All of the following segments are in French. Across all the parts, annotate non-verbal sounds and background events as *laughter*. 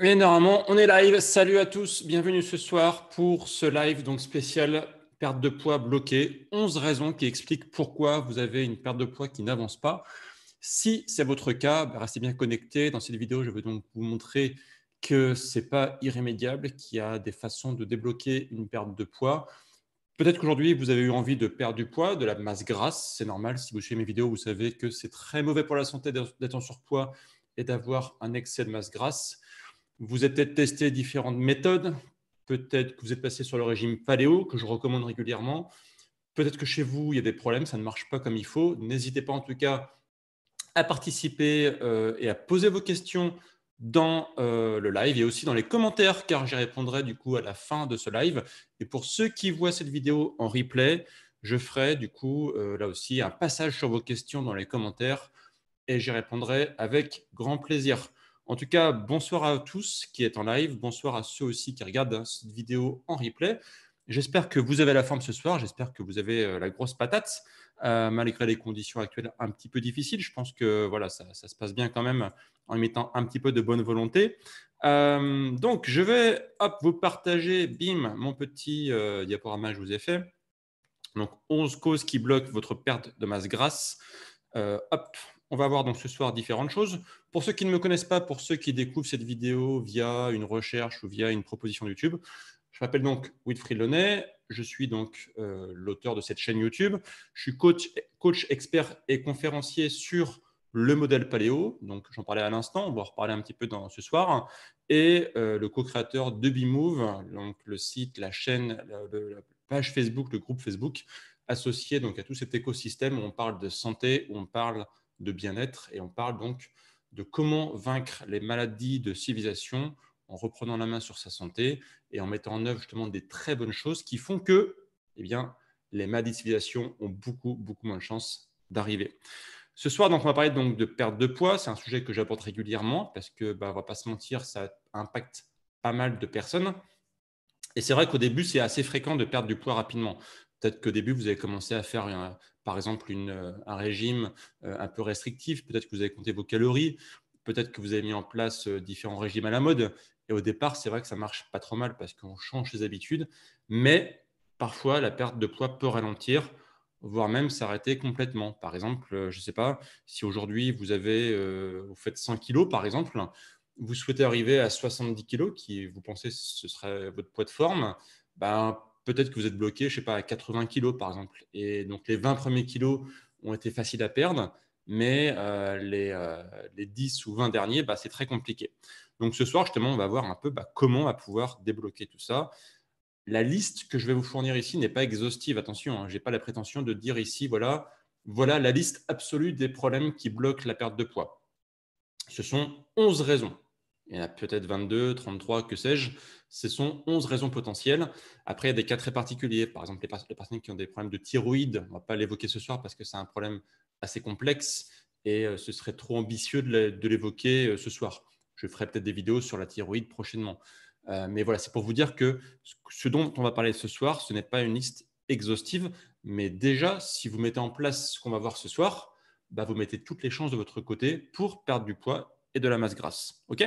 Oui, normalement, on est live. Salut à tous, bienvenue ce soir pour ce live donc spécial perte de poids bloquée. 11 raisons qui expliquent pourquoi vous avez une perte de poids qui n'avance pas. Si c'est votre cas, ben, restez bien connectés. Dans cette vidéo, je vais donc vous montrer que ce n'est pas irrémédiable, qu'il y a des façons de débloquer une perte de poids. Peut-être qu'aujourd'hui, vous avez eu envie de perdre du poids, de la masse grasse. C'est normal, si vous suivez mes vidéos, vous savez que c'est très mauvais pour la santé d'être en surpoids et d'avoir un excès de masse grasse. Vous avez peut-être testé différentes méthodes. Peut-être que vous êtes passé sur le régime paléo, que je recommande régulièrement. Peut-être que chez vous, il y a des problèmes, ça ne marche pas comme il faut. N'hésitez pas en tout cas à participer euh, et à poser vos questions dans euh, le live et aussi dans les commentaires, car j'y répondrai du coup à la fin de ce live. Et pour ceux qui voient cette vidéo en replay, je ferai du coup euh, là aussi un passage sur vos questions dans les commentaires et j'y répondrai avec grand plaisir. En tout cas, bonsoir à tous qui êtes en live, bonsoir à ceux aussi qui regardent hein, cette vidéo en replay. J'espère que vous avez la forme ce soir, j'espère que vous avez euh, la grosse patate, euh, malgré les conditions actuelles un petit peu difficiles. Je pense que voilà, ça, se passe bien quand même en mettant un petit peu de bonne volonté. Euh, donc, je vais hop, vous partager, bim, mon petit diaporama que je vous ai fait. Donc, 11 causes qui bloquent votre perte de masse grasse. hop, on va voir donc ce soir différentes choses. Pour ceux qui ne me connaissent pas, pour ceux qui découvrent cette vidéo via une recherche ou via une proposition YouTube, je m'appelle donc Wilfried Launay, je suis donc euh, l'auteur de cette chaîne YouTube. Je suis coach, coach expert et conférencier sur le modèle paléo, donc j'en parlais à l'instant, on va en reparler un petit peu dans, ce soir, et euh, le co-créateur de BeMove, donc le site, la chaîne, la, page Facebook, le groupe Facebook, associé donc à tout cet écosystème où on parle de santé, où on parle de bien-être. Et on parle donc de comment vaincre les maladies de civilisation en reprenant la main sur sa santé et en mettant en œuvre justement des très bonnes choses qui font que eh bien, les maladies de civilisation ont beaucoup, beaucoup moins de chances d'arriver. Ce soir, donc, on va parler donc de perte de poids. C'est un sujet que j'apporte régulièrement parce que, bah, on ne va pas se mentir, ça impacte pas mal de personnes. Et c'est vrai qu'au début, c'est assez fréquent de perdre du poids rapidement. Peut-être qu'au début, vous avez commencé à faire par exemple euh, un régime euh, un peu restrictif, peut-être que vous avez compté vos calories, peut-être que vous avez mis en place euh, différents régimes à la mode. Et au départ, c'est vrai que ça marche pas trop mal parce qu'on change ses habitudes, mais parfois la perte de poids peut ralentir voire même s'arrêter complètement. Par exemple, je ne sais pas, si aujourd'hui vous avez, euh, faites 100 kilos, par exemple, vous souhaitez arriver à 70 kilos, qui vous pensez ce serait votre poids de forme, ben, peut-être que vous êtes bloqué, je ne sais pas, à 80 kilos par exemple. Et donc les 20 premiers kilos ont été faciles à perdre, mais euh, les, 10 euh, ou 20 derniers, bah, c'est très compliqué. Donc ce soir, justement, on va voir un peu bah, comment on va pouvoir débloquer tout ça. La liste que je vais vous fournir ici n'est pas exhaustive, attention, hein, je n'ai pas la prétention de dire ici, voilà, voilà la liste absolue des problèmes qui bloquent la perte de poids. Ce sont 11 raisons il y en a peut-être 22, 33, que sais-je, ce sont 11 raisons potentielles. Après, il y a des cas très particuliers. Par exemple, les, personnes qui ont des problèmes de thyroïde, on ne va pas l'évoquer ce soir parce que c'est un problème assez complexe et euh, ce serait trop ambitieux de l'évoquer euh, ce soir. Je ferai peut-être des vidéos sur la thyroïde prochainement. Euh, mais voilà, c'est pour vous dire que ce dont on va parler ce soir, ce n'est pas une liste exhaustive, mais déjà, si vous mettez en place ce qu'on va voir ce soir, bah, vous mettez toutes les chances de votre côté pour perdre du poids et de la masse grasse. OK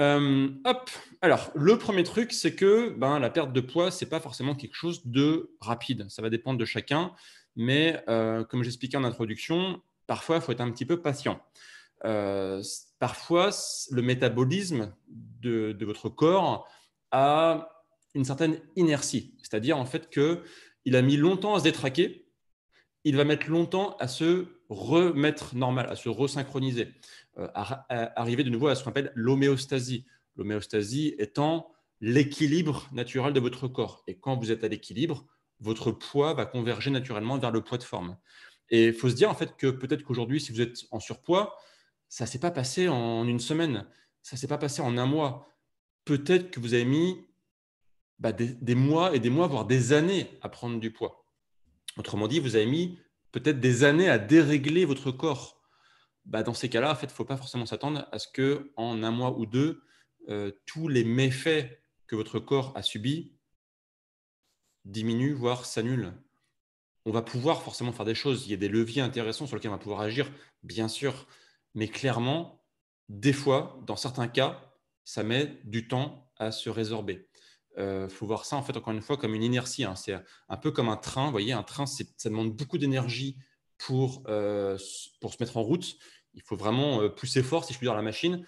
euh, hop. Alors, le premier truc, c'est que ben, la perte de poids, c'est pas forcément quelque chose de rapide. Ça va dépendre de chacun. Mais euh, comme j'expliquais en introduction, parfois, il faut être un petit peu patient. Euh, parfois, le métabolisme de, votre corps a une certaine inertie. C'est-à-dire, en fait, qu'il a mis longtemps à se détraquer. Il va mettre longtemps à se remettre normal, à se resynchroniser, euh, à, arriver de nouveau à ce qu'on appelle l'homéostasie. L'homéostasie étant l'équilibre naturel de votre corps. Et quand vous êtes à l'équilibre, votre poids va converger naturellement vers le poids de forme. Et il faut se dire en fait que peut-être qu'aujourd'hui, si vous êtes en surpoids, ça ne s'est pas passé en une semaine, ça ne s'est pas passé en un mois. Peut-être que vous avez mis bah, des, mois et des mois, voire des années à prendre du poids. Autrement dit, vous avez mis peut-être des années à dérégler votre corps. Bah, dans ces cas-là, en fait, il ne faut pas forcément s'attendre à ce que en un mois ou deux, euh, tous les méfaits que votre corps a subis diminuent, voire s'annulent. On va pouvoir forcément faire des choses. Il y a des leviers intéressants sur lesquels on va pouvoir agir, bien sûr. Mais clairement, des fois, dans certains cas, ça met du temps à se résorber il euh, faut voir ça, en fait, encore une fois, comme une inertie. Hein. C'est un peu comme un train. Vous voyez, un train, ça demande beaucoup d'énergie pour, euh, pour se mettre en route. Il faut vraiment euh, pousser fort, si je puis dire, la machine.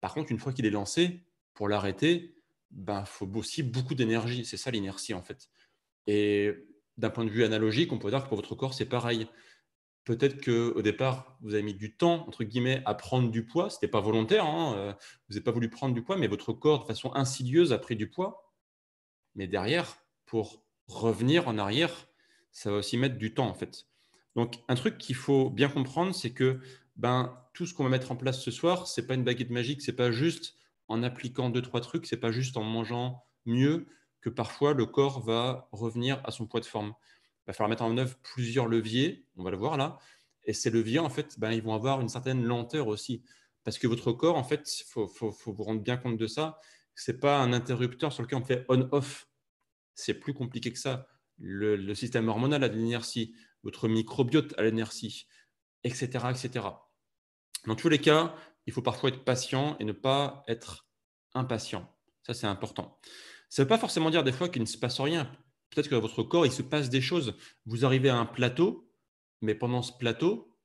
Par contre, une fois qu'il est lancé, pour l'arrêter, il ben, faut aussi beaucoup d'énergie. C'est ça l'inertie, en fait. Et d'un point de vue analogique, on peut dire que pour votre corps, c'est pareil. Peut-être qu'au départ, vous avez mis du temps, entre guillemets, à prendre du poids. Ce n'était pas volontaire, hein, vous n'avez pas voulu prendre du poids, mais votre corps, de façon insidieuse, a pris du poids. Mais derrière, pour revenir en arrière, ça va aussi mettre du temps en fait. Donc un truc qu'il faut bien comprendre, c'est que ben, tout ce qu'on va mettre en place ce soir, n'est pas une baguette magique, c'est pas juste en appliquant deux trois trucs, n'est pas juste en mangeant mieux que parfois le corps va revenir à son poids de forme. Il va falloir mettre en œuvre plusieurs leviers, on va le voir là, et ces leviers en fait, ben, ils vont avoir une certaine lenteur aussi, parce que votre corps en fait, il faut, faut vous rendre bien compte de ça, n'est pas un interrupteur sur lequel on fait on-off. C'est plus compliqué que ça. Le, système hormonal a de l'inertie, votre microbiote a l'inertie, etc., etc. Dans tous les cas, il faut parfois être patient et ne pas être impatient. Ça, c'est important. Ça ne veut pas forcément dire des fois qu'il ne se passe rien. Peut-être que dans votre corps, il se passe des choses. Vous arrivez à un plateau, mais pendant ce plateau,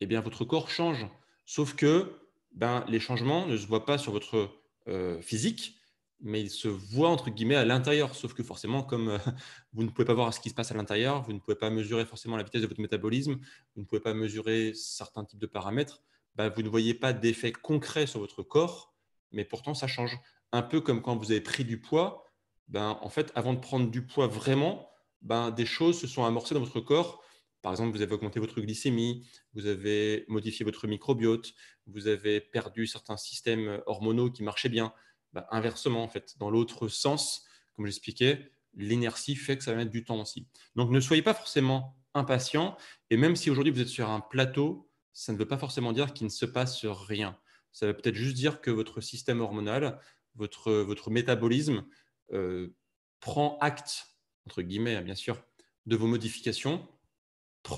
eh bien, votre corps change. Sauf que ben, les changements ne se voient pas sur votre euh, physique, mais il se voit entre guillemets à l'intérieur. Sauf que forcément, comme euh, *laughs* vous ne pouvez pas voir ce qui se passe à l'intérieur, vous ne pouvez pas mesurer forcément la vitesse de votre métabolisme, vous ne pouvez pas mesurer certains types de paramètres, bah, vous ne voyez pas d'effet concret sur votre corps, mais pourtant ça change. Un peu comme quand vous avez pris du poids, ben, en fait, avant de prendre du poids vraiment, ben, des choses se sont amorcées dans votre corps par exemple, vous avez augmenté votre glycémie, vous avez modifié votre microbiote, vous avez perdu certains systèmes euh, hormonaux qui marchaient bien. Bah, inversement, en fait, dans l'autre sens, comme j'expliquais, l'inertie fait que ça va mettre du temps aussi. Donc ne soyez pas forcément impatient. Et même si aujourd'hui vous êtes sur un plateau, ça ne veut pas forcément dire qu'il ne se passe rien. Ça veut peut-être juste dire que votre système hormonal, votre, euh, métabolisme euh, prend acte, entre guillemets, hein, bien sûr, de vos modifications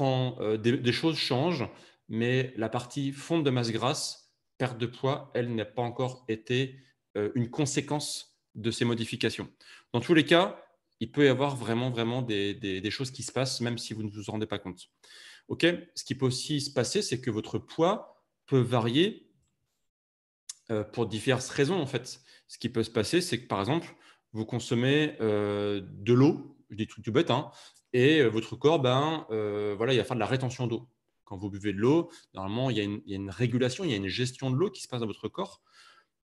euh, des, choses changent, mais la partie fonte de masse grasse, perte de poids, elle n'a pas encore été euh, une conséquence de ces modifications. Dans tous les cas, il peut y avoir vraiment, vraiment des, des, choses qui se passent, même si vous ne vous en rendez pas compte. Ce qui peut aussi se passer, c'est que votre poids peut varier euh, pour diverses raisons, en fait. Ce qui peut se passer, c'est que, par exemple, vous consommez de l'eau, je dis tout, du bête, hein, et euh, votre corps, ben, euh, il va faire de la rétention d'eau. Quand vous buvez de l'eau, normalement, il y, a une, régulation, il y a une gestion de l'eau qui se passe dans votre corps.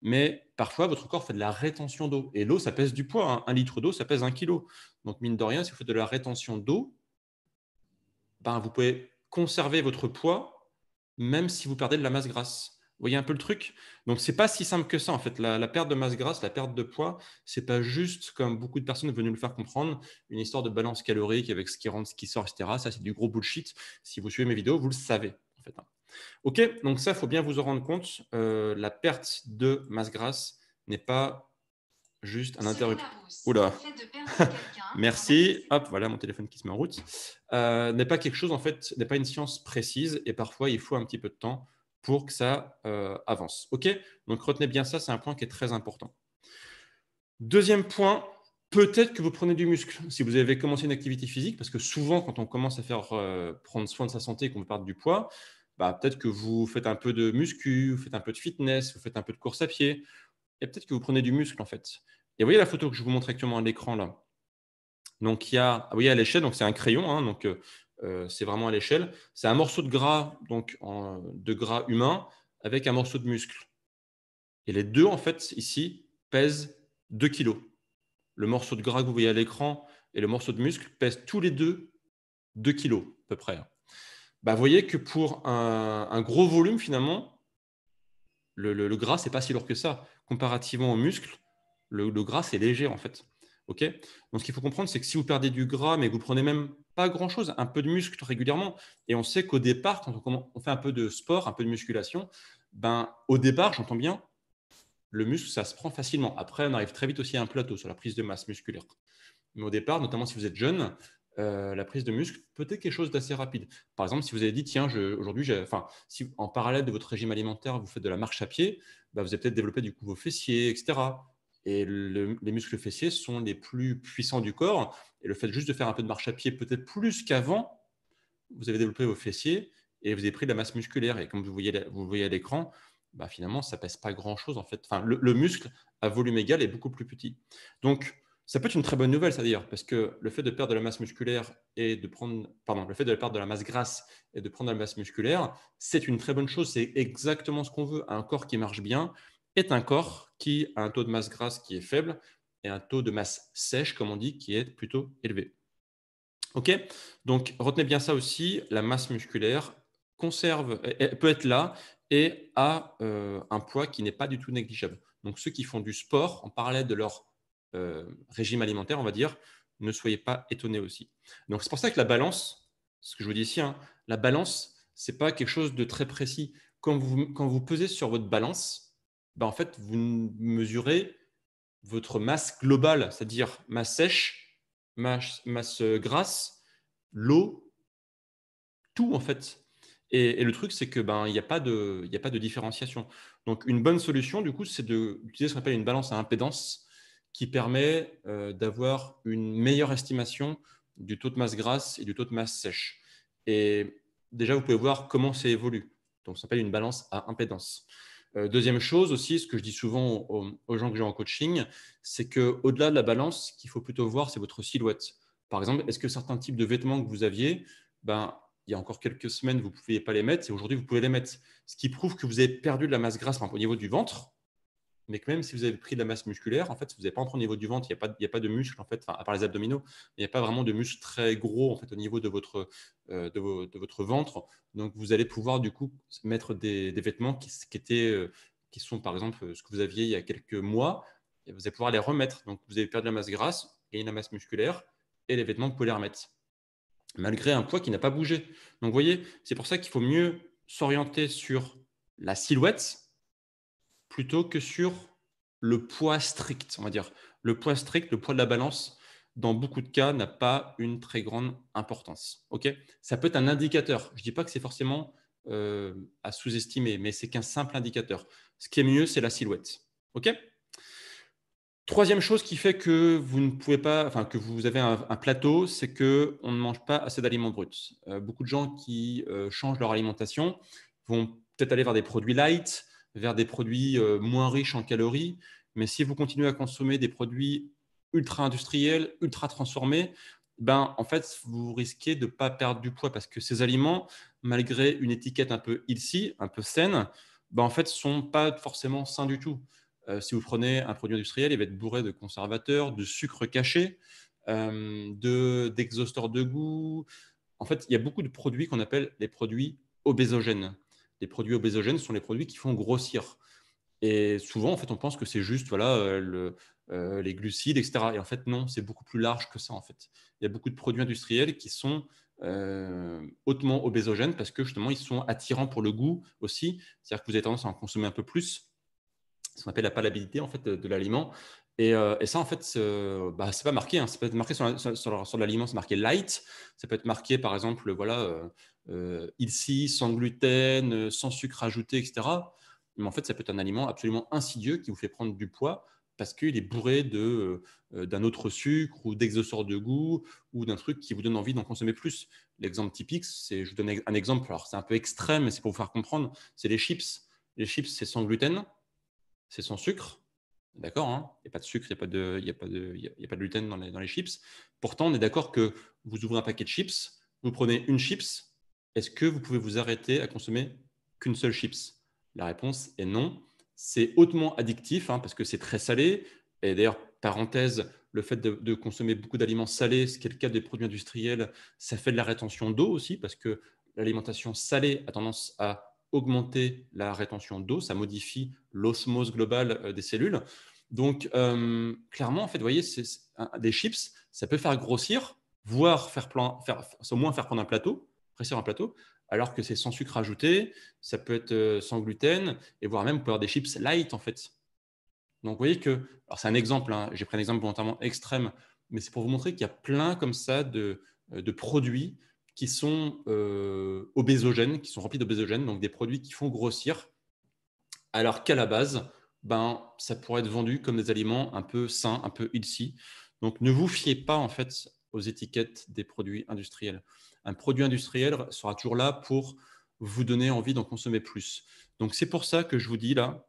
Mais parfois, votre corps fait de la rétention d'eau. Et l'eau, ça pèse du poids. Hein. Un litre d'eau, ça pèse un kilo. Donc, mine de rien, si vous faites de la rétention d'eau, ben, vous pouvez conserver votre poids même si vous perdez de la masse grasse. Vous voyez un peu le truc Donc, c'est pas si simple que ça, en fait. La, perte de masse grasse, la perte de poids, n'est pas juste, comme beaucoup de personnes venues le faire comprendre, une histoire de balance calorique avec ce qui rentre, ce qui sort, etc. Ça, c'est du gros bullshit. Si vous suivez mes vidéos, vous le savez, en fait. Hein. OK, donc ça, il faut bien vous en rendre compte. Euh, la perte de masse grasse n'est pas juste un interrupteur. Oula. *laughs* Merci. Hop, voilà mon téléphone qui se met en route. Euh, n'est pas quelque chose, en fait, n'est pas une science précise et parfois, il faut un petit peu de temps pour que ça euh, avance. OK Donc retenez bien ça, c'est un point qui est très important. Deuxième point, peut-être que vous prenez du muscle si vous avez commencé une activité physique, parce que souvent, quand on commence à faire euh, prendre soin de sa santé et qu'on perd du poids, bah, peut-être que vous faites un peu de muscu, vous faites un peu de fitness, vous faites un peu de course à pied, et peut-être que vous prenez du muscle en fait. Et vous voyez la photo que je vous montre actuellement à l'écran là. Donc il y a, vous ah voyez à l'échelle, donc c'est un crayon, hein, donc euh, euh, c'est vraiment à l'échelle. C'est un morceau de gras, donc de gras humain, avec un morceau de muscle. Et les deux, en fait, ici, pèsent 2 kg. Le morceau de gras que vous voyez à l'écran et le morceau de muscle pèsent tous les deux 2 kg à peu près. Bah, vous voyez que pour un, gros volume, finalement, le, le, gras, c'est pas si lourd que ça. Comparativement au muscle, le, gras, c'est léger, en fait. ok Donc, ce qu'il faut comprendre, c'est que si vous perdez du gras, mais que vous prenez même grand-chose, un peu de muscle régulièrement. Et on sait qu'au départ, quand on, fait un peu de sport, un peu de musculation, ben, au départ, j'entends bien, le muscle, ça se prend facilement. Après, on arrive très vite aussi à un plateau sur la prise de masse musculaire. Mais au départ, notamment si vous êtes jeune, euh, la prise de muscle peut être quelque chose d'assez rapide. Par exemple, si vous avez dit, tiens, aujourd'hui, enfin, si en parallèle de votre régime alimentaire, vous faites de la marche à pied, ben, vous avez peut-être développé du coup vos fessiers, etc. Et les muscles fessiers sont les plus puissants du corps. Et le fait juste de faire un peu de marche à pied, peut-être plus qu'avant, vous avez développé vos fessiers et vous avez pris de la masse musculaire. Et comme vous voyez, vous voyez à l'écran, bah, finalement, ça pèse pas grand-chose en fait. Enfin, le, muscle à volume égal est beaucoup plus petit. Donc, ça peut être une très bonne nouvelle, ça d'ailleurs, parce que le fait de perdre de la masse musculaire et de prendre, pardon, le fait de perdre de la masse grasse et de prendre de la masse musculaire, c'est une très bonne chose. C'est exactement ce qu'on veut. Un corps qui marche bien est un corps qui a un taux de masse grasse qui est faible, et un taux de masse sèche, comme on dit, qui est plutôt élevé. Ok Donc retenez bien ça aussi, la masse musculaire conserve, peut être là et a euh, un poids qui n'est pas du tout négligeable. Donc ceux qui font du sport en parallèle de leur euh, régime alimentaire, on va dire, ne soyez pas étonnés aussi. Donc c'est pour ça que la balance, ce que je vous dis ici, hein, la balance, c'est pas quelque chose de très précis. Quand vous, quand pesez sur votre balance, ben en fait, vous mesurez votre masse globale, c'est-à-dire masse sèche, masse, grasse, l'eau, tout en fait. Et, le truc, c'est que ben il n'y a pas de différenciation. Donc une bonne solution du coup, c'est d'utiliser ce qu'on appelle une balance à impédance, qui permet euh, d'avoir une meilleure estimation du taux de masse grasse et du taux de masse sèche. Et déjà, vous pouvez voir comment ça évolue. Donc ça s'appelle une balance à impédance. Euh, deuxième chose aussi, ce que je dis souvent aux, gens que j'ai en coaching, c'est qu'au-delà de la balance, ce qu'il faut plutôt voir, c'est votre silhouette. Par exemple, est-ce que certains types de vêtements que vous aviez, ben, il y a encore quelques semaines, vous ne pouviez pas les mettre, et aujourd'hui, vous pouvez les mettre. Ce qui prouve que vous avez perdu de la masse grasse au niveau du ventre, mais que même si vous avez pris de la masse musculaire, en fait, si vous n'avez pas entré au niveau du ventre, il n'y a, pas, a pas de muscles, en fait, à part les abdominaux, il n'y a pas vraiment de muscles très gros en fait, au niveau de votre, euh, de, votre ventre. Donc, vous allez pouvoir, du coup, mettre des, vêtements qui, étaient, euh, qui sont, par exemple, euh, ce que vous aviez il y a quelques mois, et vous allez pouvoir les remettre. Donc, vous avez perdu la masse grasse, et la masse musculaire, et les vêtements, vous pouvez les remettre, malgré un poids qui n'a pas bougé. Donc, vous voyez, c'est pour ça qu'il faut mieux s'orienter sur la silhouette plutôt que sur le poids strict, on va dire. Le poids strict, le poids de la balance, dans beaucoup de cas, n'a pas une très grande importance. ça peut être un indicateur. Je ne dis pas que c'est forcément euh, à sous-estimer, mais c'est qu'un simple indicateur. Ce qui est mieux, c'est la silhouette. Ok Troisième chose qui fait que vous ne pouvez pas, enfin que vous avez un, plateau, c'est que on ne mange pas assez d'aliments bruts. Euh, beaucoup de gens qui euh, changent leur alimentation vont peut-être aller vers des produits light, vers des produits euh, moins riches en calories. Mais si vous continuez à consommer des produits ultra industriels, ultra transformés, ben, en fait, vous risquez de ne pas perdre du poids parce que ces aliments, malgré une étiquette un peu ici, un peu saine, ben, en fait, sont pas forcément sains du tout. Euh, si vous prenez un produit industriel, il va être bourré de conservateurs, de sucre caché, euh, d'exhausteurs de goût. En fait, il y a beaucoup de produits qu'on appelle les produits obésogènes les produits obésogènes sont les produits qui font grossir. Et souvent, en fait, on pense que c'est juste voilà, euh, le, euh, les glucides, etc. Et en fait, non, c'est beaucoup plus large que ça, en fait. Il y a beaucoup de produits industriels qui sont euh, hautement obésogènes parce que, justement, ils sont attirants pour le goût aussi. C'est-à-dire que vous avez tendance à en consommer un peu plus. C'est ce qu'on appelle la palabilité, en fait, de, l'aliment. Et, ça, en fait, bah, c'est bah, pas marqué. Hein. Ça peut marqué sur l'aliment, la, sur, c'est marqué light. Ça peut être marqué, par exemple, voilà, euh, ici, sans gluten, euh, sans sucre ajouté, etc. Mais en fait, ça peut être un aliment absolument insidieux qui vous fait prendre du poids parce qu'il est bourré de, euh, d'un autre sucre ou d'exosor de goût ou d'un truc qui vous donne envie d'en consommer plus. L'exemple typique, c'est, je vous donne un exemple, alors c'est un peu extrême, mais c'est pour vous faire comprendre, c'est les chips. Les chips, c'est sans gluten, c'est sans sucre, D'accord, hein. il n'y a pas de sucre, il n'y a, pas de, a, pas de gluten dans les, dans les, chips. Pourtant, on est d'accord que vous ouvrez un paquet de chips, vous prenez une chips, est-ce que vous pouvez vous arrêter à consommer qu'une seule chips La réponse est non. C'est hautement addictif hein, parce que c'est très salé. Et d'ailleurs, parenthèse, le fait de, consommer beaucoup d'aliments salés, ce qui est le cas des produits industriels, ça fait de la rétention d'eau aussi parce que l'alimentation salée a tendance à augmenter la rétention d'eau, ça modifie l'osmose globale euh, des cellules. Donc, euh, clairement, en fait, vous voyez, des chips, ça peut faire grossir, voire faire, faire, au moins faire prendre un plateau, Presser sur un plateau, alors que c'est sans sucre ajouté, ça peut être euh, sans gluten, et voire même, pour des chips light, en fait. Donc, vous voyez que, alors c'est un exemple, hein, j'ai pris un exemple volontairement extrême, mais c'est pour vous montrer qu'il y a plein comme ça de, euh, de produits qui sont euh, obésogènes, qui sont remplis d'obésogènes, donc des produits qui font grossir, alors qu'à la base, ben, ça pourrait être vendu comme des aliments un peu sains, un peu healthy. Donc, ne vous fiez pas en fait aux étiquettes des produits industriels un produit industriel sera toujours là pour vous donner envie d'en consommer plus. Donc c'est pour ça que je vous dis là,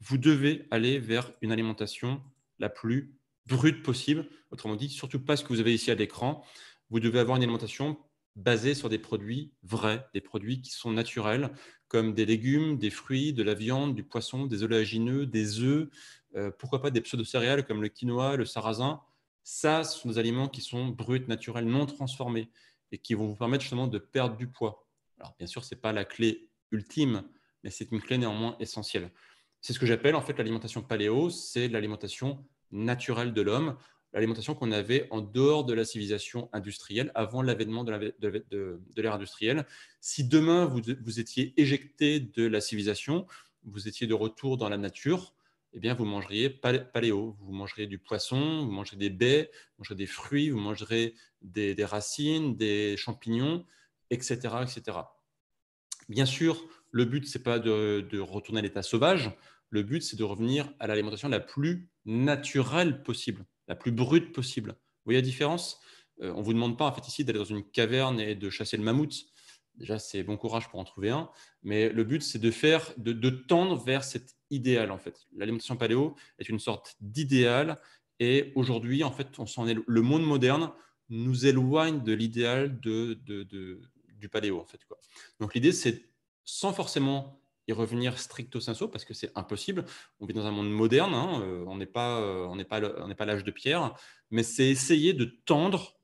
vous devez aller vers une alimentation la plus brute possible. Autrement dit, surtout pas ce que vous avez ici à l'écran. Vous devez avoir une alimentation basée sur des produits vrais, des produits qui sont naturels, comme des légumes, des fruits, de la viande, du poisson, des oléagineux, des œufs, euh, pourquoi pas des pseudo-céréales comme le quinoa, le sarrasin. Ça, ce sont des aliments qui sont bruts, naturels, non transformés et qui vont vous permettre justement de perdre du poids. Alors bien sûr, ce n'est pas la clé ultime, mais c'est une clé néanmoins essentielle. C'est ce que j'appelle en fait l'alimentation paléo, c'est l'alimentation naturelle de l'homme, l'alimentation qu'on avait en dehors de la civilisation industrielle, avant l'avènement de l'ère industrielle. Si demain vous étiez éjecté de la civilisation, vous étiez de retour dans la nature, eh bien, vous mangeriez paléo. Vous mangeriez du poisson, vous mangerez des baies, vous mangerez des fruits, vous mangerez des, racines, des champignons, etc., etc. Bien sûr, le but, ce n'est pas de, retourner à l'état sauvage. Le but, c'est de revenir à l'alimentation la plus naturelle possible, la plus brute possible. Vous voyez la différence euh, On ne vous demande pas, en fait, ici, d'aller dans une caverne et de chasser le mammouth. Déjà, c'est bon courage pour en trouver un. Mais le but, c'est de faire, de, tendre vers cet idéal, en fait. L'alimentation paléo est une sorte d'idéal. Et aujourd'hui, en fait, on s'en est, le monde moderne nous éloigne de l'idéal de, de, du paléo, en fait. Quoi. Donc, l'idée, c'est sans forcément y revenir stricto sensu, parce que c'est impossible. On vit dans un monde moderne, hein, euh, on n'est pas, euh, on n'est pas l'âge de pierre, mais c'est essayer de tendre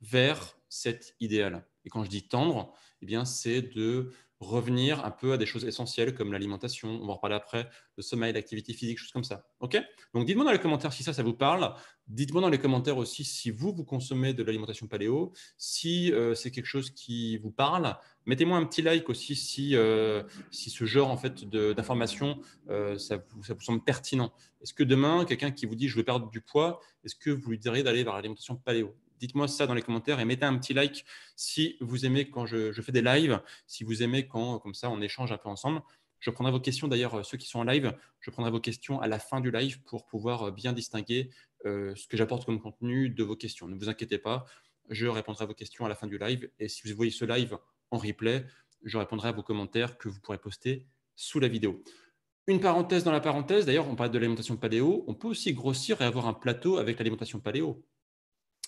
vers cet idéal. Et quand je dis tendre, eh bien, c'est de revenir un peu à des choses essentielles comme l'alimentation, on va en reparler après, le sommeil, l'activité physique, choses comme ça. OK Donc dites-moi dans les commentaires si ça, ça vous parle. Dites-moi dans les commentaires aussi si vous, vous consommez de l'alimentation paléo, si euh, c'est quelque chose qui vous parle. Mettez-moi un petit like aussi si, euh, si ce genre en fait, d'informations, euh, ça, vous, semble pertinent. Est-ce que demain, quelqu'un qui vous dit je veux perdre du poids, est-ce que vous lui diriez d'aller vers l'alimentation paléo Dites-moi ça dans les commentaires et mettez un petit like si vous aimez quand je, fais des lives, si vous aimez quand, comme ça, on échange un peu ensemble. Je prendrai vos questions, d'ailleurs, euh, ceux qui sont en live, je prendrai vos questions à la fin du live pour pouvoir euh, bien distinguer euh, ce que j'apporte comme contenu de vos questions. Ne vous inquiétez pas, je répondrai à vos questions à la fin du live. Et si vous voyez ce live en replay, je répondrai à vos commentaires que vous pourrez poster sous la vidéo. Une parenthèse dans la parenthèse, d'ailleurs, on parle de l'alimentation paléo. On peut aussi grossir et avoir un plateau avec l'alimentation paléo.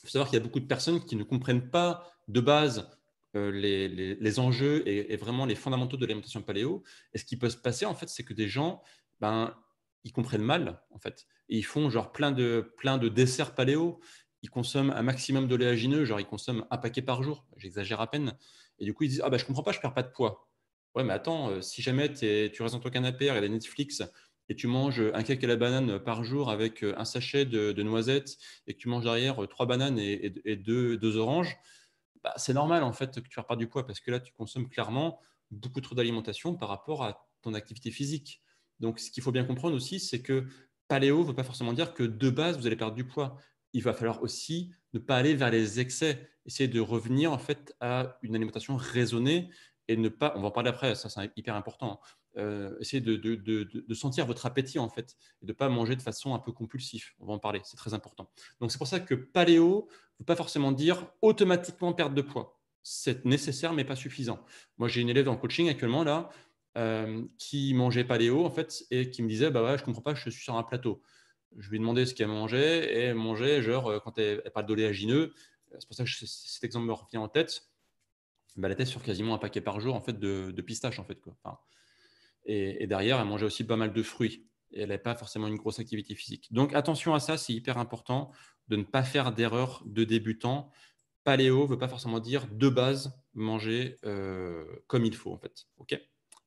Il faut savoir qu'il y a beaucoup de personnes qui ne comprennent pas de base euh, les, enjeux et, vraiment les fondamentaux de l'alimentation paléo. Et ce qui peut se passer, en fait, c'est que des gens, ben, ils comprennent mal, en fait. ils font genre plein de, plein de desserts paléo. Ils consomment un maximum d'oléagineux, genre ils consomment un paquet par jour. J'exagère à peine. Et du coup, ils disent Ah, ben, je comprends pas, je perds pas de poids. Ouais, mais attends, euh, si jamais tu restes dans ton canapé, la Netflix, et tu manges euh, un cake à la banane euh, par jour avec euh, un sachet de, noisettes et que tu manges derrière trois bananes et, deux, oranges, bah, c'est normal en fait que tu pas du poids parce que là, tu consommes clairement beaucoup trop d'alimentation par rapport à ton activité physique. Donc, ce qu'il faut bien comprendre aussi, c'est que paléo ne veut pas forcément dire que de base, vous allez perdre du poids. Il va falloir aussi ne pas aller vers les excès, essayer de revenir en fait à une alimentation raisonnée et ne pas, on va en parler après, ça c'est hyper important, hein, euh, essayer de, sentir votre appétit en fait, et de ne pas manger de façon un peu compulsive. On va en parler, c'est très important. Donc c'est pour ça que paléo ne veut pas forcément dire automatiquement perte de poids. C'est nécessaire mais pas suffisant. Moi j'ai une élève en coaching actuellement là euh, qui mangeait paléo en fait et qui me disait bah ouais je comprends pas je suis sur un plateau. Je lui ai demandé ce qu'elle mangeait et elle mangeait genre euh, quand elle, parle d'oléagineux. C'est pour ça que cet exemple me revient en tête. Bah, elle était sur quasiment un paquet par jour en fait de, pistaches en fait quoi. Et, derrière, elle mangeait aussi pas mal de fruits. Et elle n'avait pas forcément une grosse activité physique. Donc attention à ça, c'est hyper important de ne pas faire d'erreur de débutant. Paléo ne veut pas forcément dire de base manger euh, comme il faut en fait. Ok,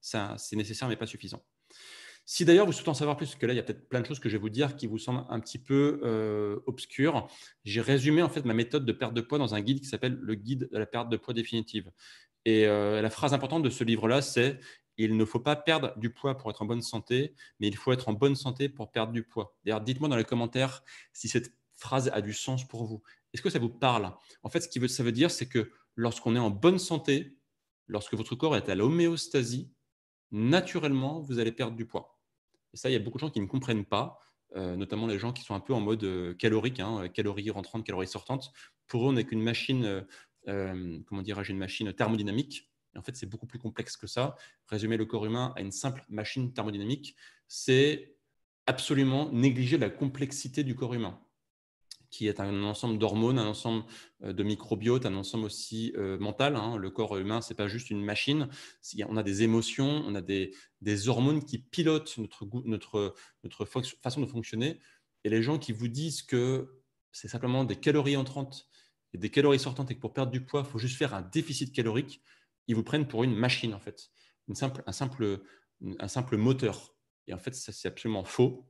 c'est nécessaire mais pas suffisant. Si d'ailleurs vous souhaitez en savoir plus, parce que là il y a peut-être plein de choses que je vais vous dire qui vous semblent un petit peu euh, obscures, j'ai résumé en fait ma méthode de perte de poids dans un guide qui s'appelle le guide de la perte de poids définitive. Et euh, la phrase importante de ce livre-là, c'est il ne faut pas perdre du poids pour être en bonne santé, mais il faut être en bonne santé pour perdre du poids. D'ailleurs, dites-moi dans les commentaires si cette phrase a du sens pour vous. Est-ce que ça vous parle En fait, ce que ça veut dire, c'est que lorsqu'on est en bonne santé, lorsque votre corps est à l'homéostasie, naturellement, vous allez perdre du poids. Et ça, il y a beaucoup de gens qui ne comprennent pas, euh, notamment les gens qui sont un peu en mode euh, calorique, hein, euh, calories rentrantes, calories sortantes. Pour eux, on n'est qu'une machine, comment dirais-je, une machine thermodynamique en fait, c'est beaucoup plus complexe que ça. Résumer le corps humain à une simple machine thermodynamique, c'est absolument négliger la complexité du corps humain qui est un ensemble d'hormones, un ensemble euh, de microbiote, un ensemble aussi euh, mental. Hein. Le corps humain, n'est pas juste une machine. On a des émotions, on a des, hormones qui pilotent notre, notre façon de fonctionner. Et les gens qui vous disent que c'est simplement des calories entrantes et des calories sortantes et que pour perdre du poids, il faut juste faire un déficit calorique, ils vous prennent pour une machine, en fait, une simple, un, simple, un simple moteur. Et en fait, c'est absolument faux.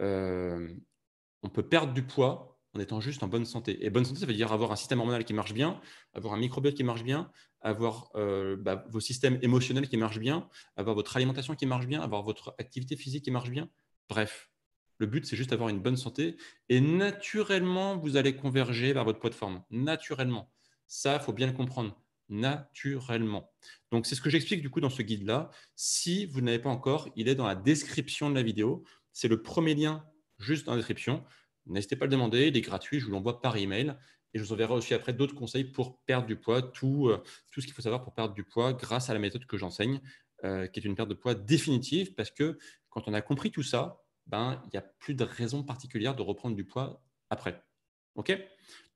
Euh, on peut perdre du poids en étant juste en bonne santé. Et bonne santé, ça veut dire avoir un système hormonal qui marche bien, avoir un microbiote qui marche bien, avoir euh, bah, vos systèmes émotionnels qui marchent bien, avoir votre alimentation qui marche bien, avoir votre activité physique qui marche bien. Bref, le but, c'est juste avoir une bonne santé. Et naturellement, vous allez converger vers votre poids de forme. Naturellement. Ça, faut bien le comprendre naturellement. Donc c'est ce que j'explique du coup dans ce guide-là. Si vous n'avez pas encore, il est dans la description de la vidéo. C'est le premier lien juste dans la description. N'hésitez pas à le demander, il est gratuit, je vous l'envoie par email. Et je vous enverrai aussi après d'autres conseils pour perdre du poids, tout, euh, tout ce qu'il faut savoir pour perdre du poids grâce à la méthode que j'enseigne, euh, qui est une perte de poids définitive, parce que quand on a compris tout ça, ben, il n'y a plus de raison particulière de reprendre du poids après. OK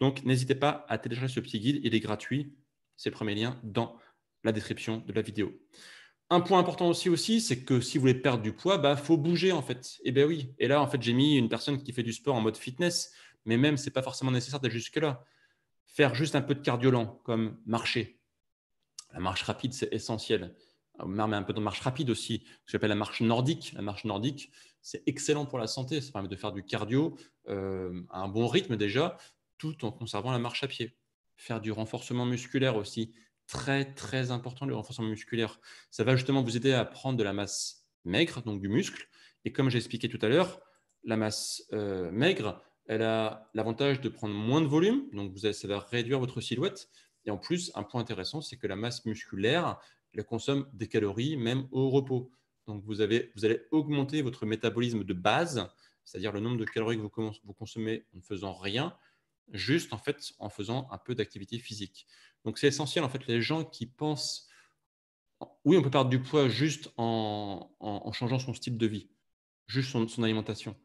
Donc n'hésitez pas à télécharger ce petit guide, il est gratuit, c'est le premier lien dans la description de la vidéo. Un point important aussi, aussi c'est que si vous voulez perdre du poids, il bah, faut bouger en fait. Et eh ben oui. Et là, en fait, j'ai mis une personne qui fait du sport en mode fitness, mais même, ce n'est pas forcément nécessaire d'aller jusque-là. Faire juste un peu de cardio lent, comme marcher. La marche rapide, c'est essentiel. On met un peu de marche rapide aussi, ce que j'appelle la marche nordique. La marche nordique, c'est excellent pour la santé. Ça permet de faire du cardio euh, à un bon rythme déjà, tout en conservant la marche à pied faire du renforcement musculaire aussi. Très, très important, le renforcement musculaire. Ça va justement vous aider à prendre de la masse maigre, donc du muscle. Et comme j'ai expliqué tout à l'heure, la masse euh, maigre, elle a l'avantage de prendre moins de volume, donc vous allez, ça va réduire votre silhouette. Et en plus, un point intéressant, c'est que la masse musculaire, elle consomme des calories même au repos. Donc vous, allez augmenter votre métabolisme de base, c'est-à-dire le nombre de calories que vous consommez en ne faisant rien, juste en fait en faisant un peu d'activité physique. Donc c'est essentiel en fait les gens qui pensent oui on peut perdre du poids juste en, en, changeant son style de vie, juste son, son alimentation.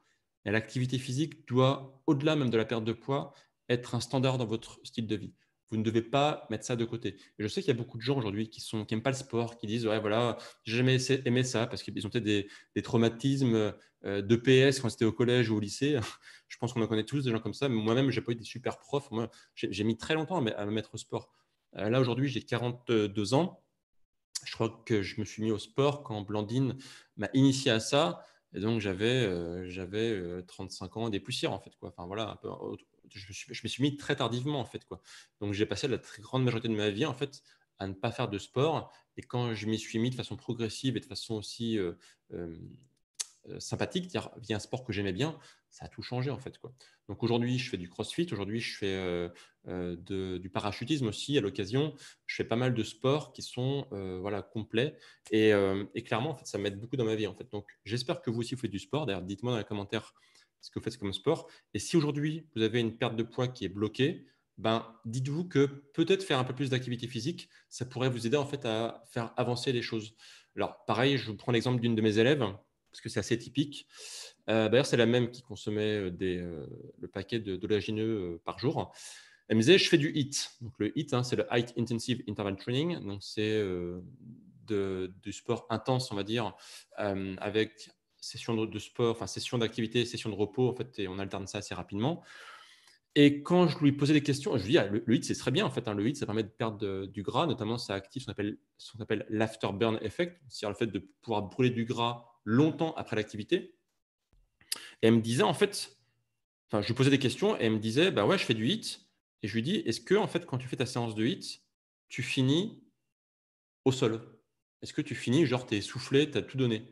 Mais l'activité physique doit au-delà même de la perte de poids être un standard dans votre style de vie. Vous ne devez pas mettre ça de côté. je sais qu'il y a beaucoup de gens aujourd'hui qui sont qui pas le sport, qui disent Ouais, voilà, j'ai jamais aimé ça parce qu'ils ont peut-être des, traumatismes euh, de PS quand c'était au collège ou au lycée. *laughs* je pense qu'on en connaît tous des gens comme ça. Moi-même, j'ai pas eu des super profs. Moi, j'ai mis très longtemps à me mettre au sport. Euh, là, aujourd'hui, j'ai 42 ans. Je crois que je me suis mis au sport quand Blandine m'a initié à ça. Et donc, j'avais euh, j'avais 35 ans des poussières, en fait. Quoi. Enfin, voilà, un peu je me, suis, mis très tardivement en fait quoi. Donc j'ai passé la très grande majorité de ma vie en fait à ne pas faire de sport. Et quand je m'y suis mis de façon progressive et de façon aussi euh, euh, euh, sympathique, dire via un sport que j'aimais bien, ça a tout changé en fait. Quoi. Donc aujourd'hui, je fais du crossfit, aujourd'hui, je fais du parachutisme aussi à l'occasion. Je fais pas mal de sports qui sont voilà, complets. Et, clairement, en fait, ça m'aide beaucoup dans ma vie. En fait. Donc j'espère que vous aussi, vous faites du sport. D'ailleurs, dites-moi dans les commentaires ce que vous faites comme sport. Et si aujourd'hui, vous avez une perte de poids qui est bloquée, ben, dites-vous que peut-être faire un peu plus d'activité physique, ça pourrait vous aider en fait à faire avancer les choses. Alors, pareil, je vous prends l'exemple d'une de mes élèves, parce que c'est assez typique. Euh, d'ailleurs, c'est la même qui consommait euh, des, euh, le paquet de dolagineux par jour. Elle me disait, je fais du HIIT. Donc, le HIIT, hein, c'est le High Intensive Interval Training. Donc, c'est du sport intense, on va dire, avec session de, sport, enfin session d'activité, session de repos, en fait, et on alterne ça assez rapidement. Et quand je lui posais des questions, je lui disais, ah, le, HIIT, c'est très bien en fait. Hein, le HIIT, ça permet de perdre du gras, notamment ça active ce qu'on appelle, l'afterburn effect, c'est-à-dire le fait de pouvoir brûler du gras longtemps après l'activité. Et elle me disait en fait, je lui posais des questions et elle me disait bah ouais, je fais du HIIT. Et je lui dis est-ce que en fait, quand tu fais ta séance de HIIT, tu finis au sol Est-ce que tu finis genre t'es soufflé, as tout donné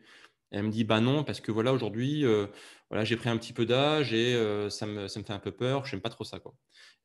elle me dit bah non parce que voilà aujourd'hui euh, voilà j'ai pris un petit peu d'âge et euh, ça, me, fait un peu peur, Je n'aime pas trop ça quoi.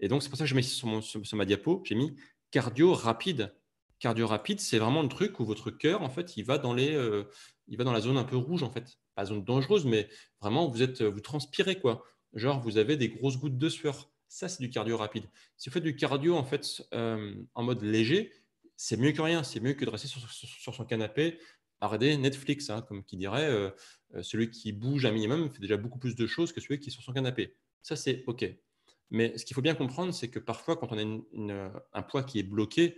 Et donc c'est pour ça que je mets sur, ma diapo, j'ai mis cardio rapide. Cardio rapide, c'est vraiment le truc où votre cœur en fait il va dans les euh, il va dans la zone un peu rouge en fait, pas zone dangereuse mais vraiment vous êtes vous transpirez quoi. Genre vous avez des grosses gouttes de sueur. Ça c'est du cardio rapide. Si vous faites du cardio en fait en mode léger, c'est mieux que rien, c'est mieux que de rester sur son canapé regardez Netflix, hein, comme qui dirait, euh, euh, celui qui bouge un minimum fait déjà beaucoup plus de choses que celui qui est sur son canapé. Ça, c'est OK. Mais ce qu'il faut bien comprendre, c'est que parfois, quand on a euh, un poids qui est bloqué,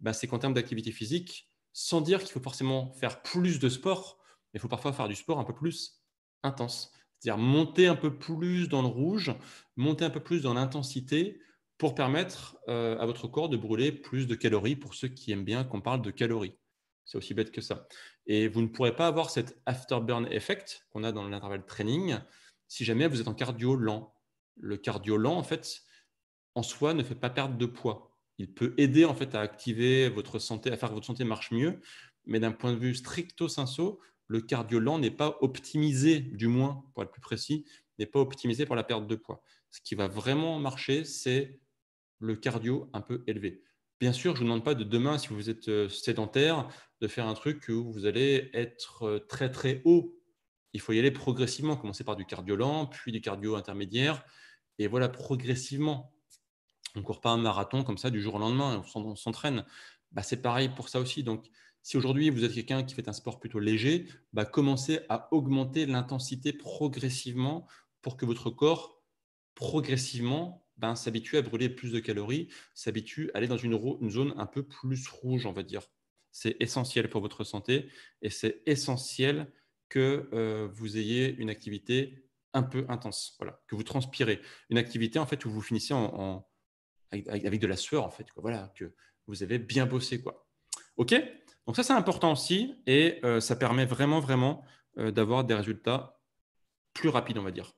bah, c'est qu'en termes d'activité physique, sans dire qu'il faut forcément faire plus de sport, il faut parfois faire du sport un peu plus intense. C'est-à-dire monter un peu plus dans le rouge, monter un peu plus dans l'intensité pour permettre à votre corps de brûler plus de calories pour ceux qui aiment bien qu'on parle de calories. C'est aussi bête que ça. Et vous ne pourrez pas avoir cet afterburn effect qu'on a dans l'intervalle training si jamais vous êtes en cardio lent. Le cardio lent, en fait, en soi, ne fait pas perdre de poids. Il peut aider en fait à activer votre santé, à faire que votre santé marche mieux, mais d'un point de vue stricto sensu, le cardio lent n'est pas optimisé, du moins pour être plus précis, n'est pas optimisé pour la perte de poids. Ce qui va vraiment marcher, c'est le cardio un peu élevé. Bien sûr, je ne vous demande pas de demain, si vous êtes euh, sédentaire, de faire un truc où vous allez être euh, très très haut. Il faut y aller progressivement, commencer par du cardio lent, puis du cardio intermédiaire, et voilà, progressivement. On ne court pas un marathon comme ça du jour au lendemain, on s'entraîne. Bah, c'est pareil pour ça aussi. Donc, si aujourd'hui vous êtes quelqu'un qui fait un sport plutôt léger, bah, commencez à augmenter l'intensité progressivement pour que votre corps, progressivement, s'habituer s'habitue à brûler plus de calories, s'habitue à aller dans une, zone un peu plus rouge, on va dire. C'est essentiel pour votre santé et c'est essentiel que euh, vous ayez une activité un peu intense, voilà, que vous transpirez. Une activité en fait où vous finissez avec, de la sueur, en fait, voilà, que vous avez bien bossé. Quoi. OK Donc ça, c'est important aussi et euh, ça permet vraiment, vraiment euh, d'avoir des résultats plus rapides, on va dire.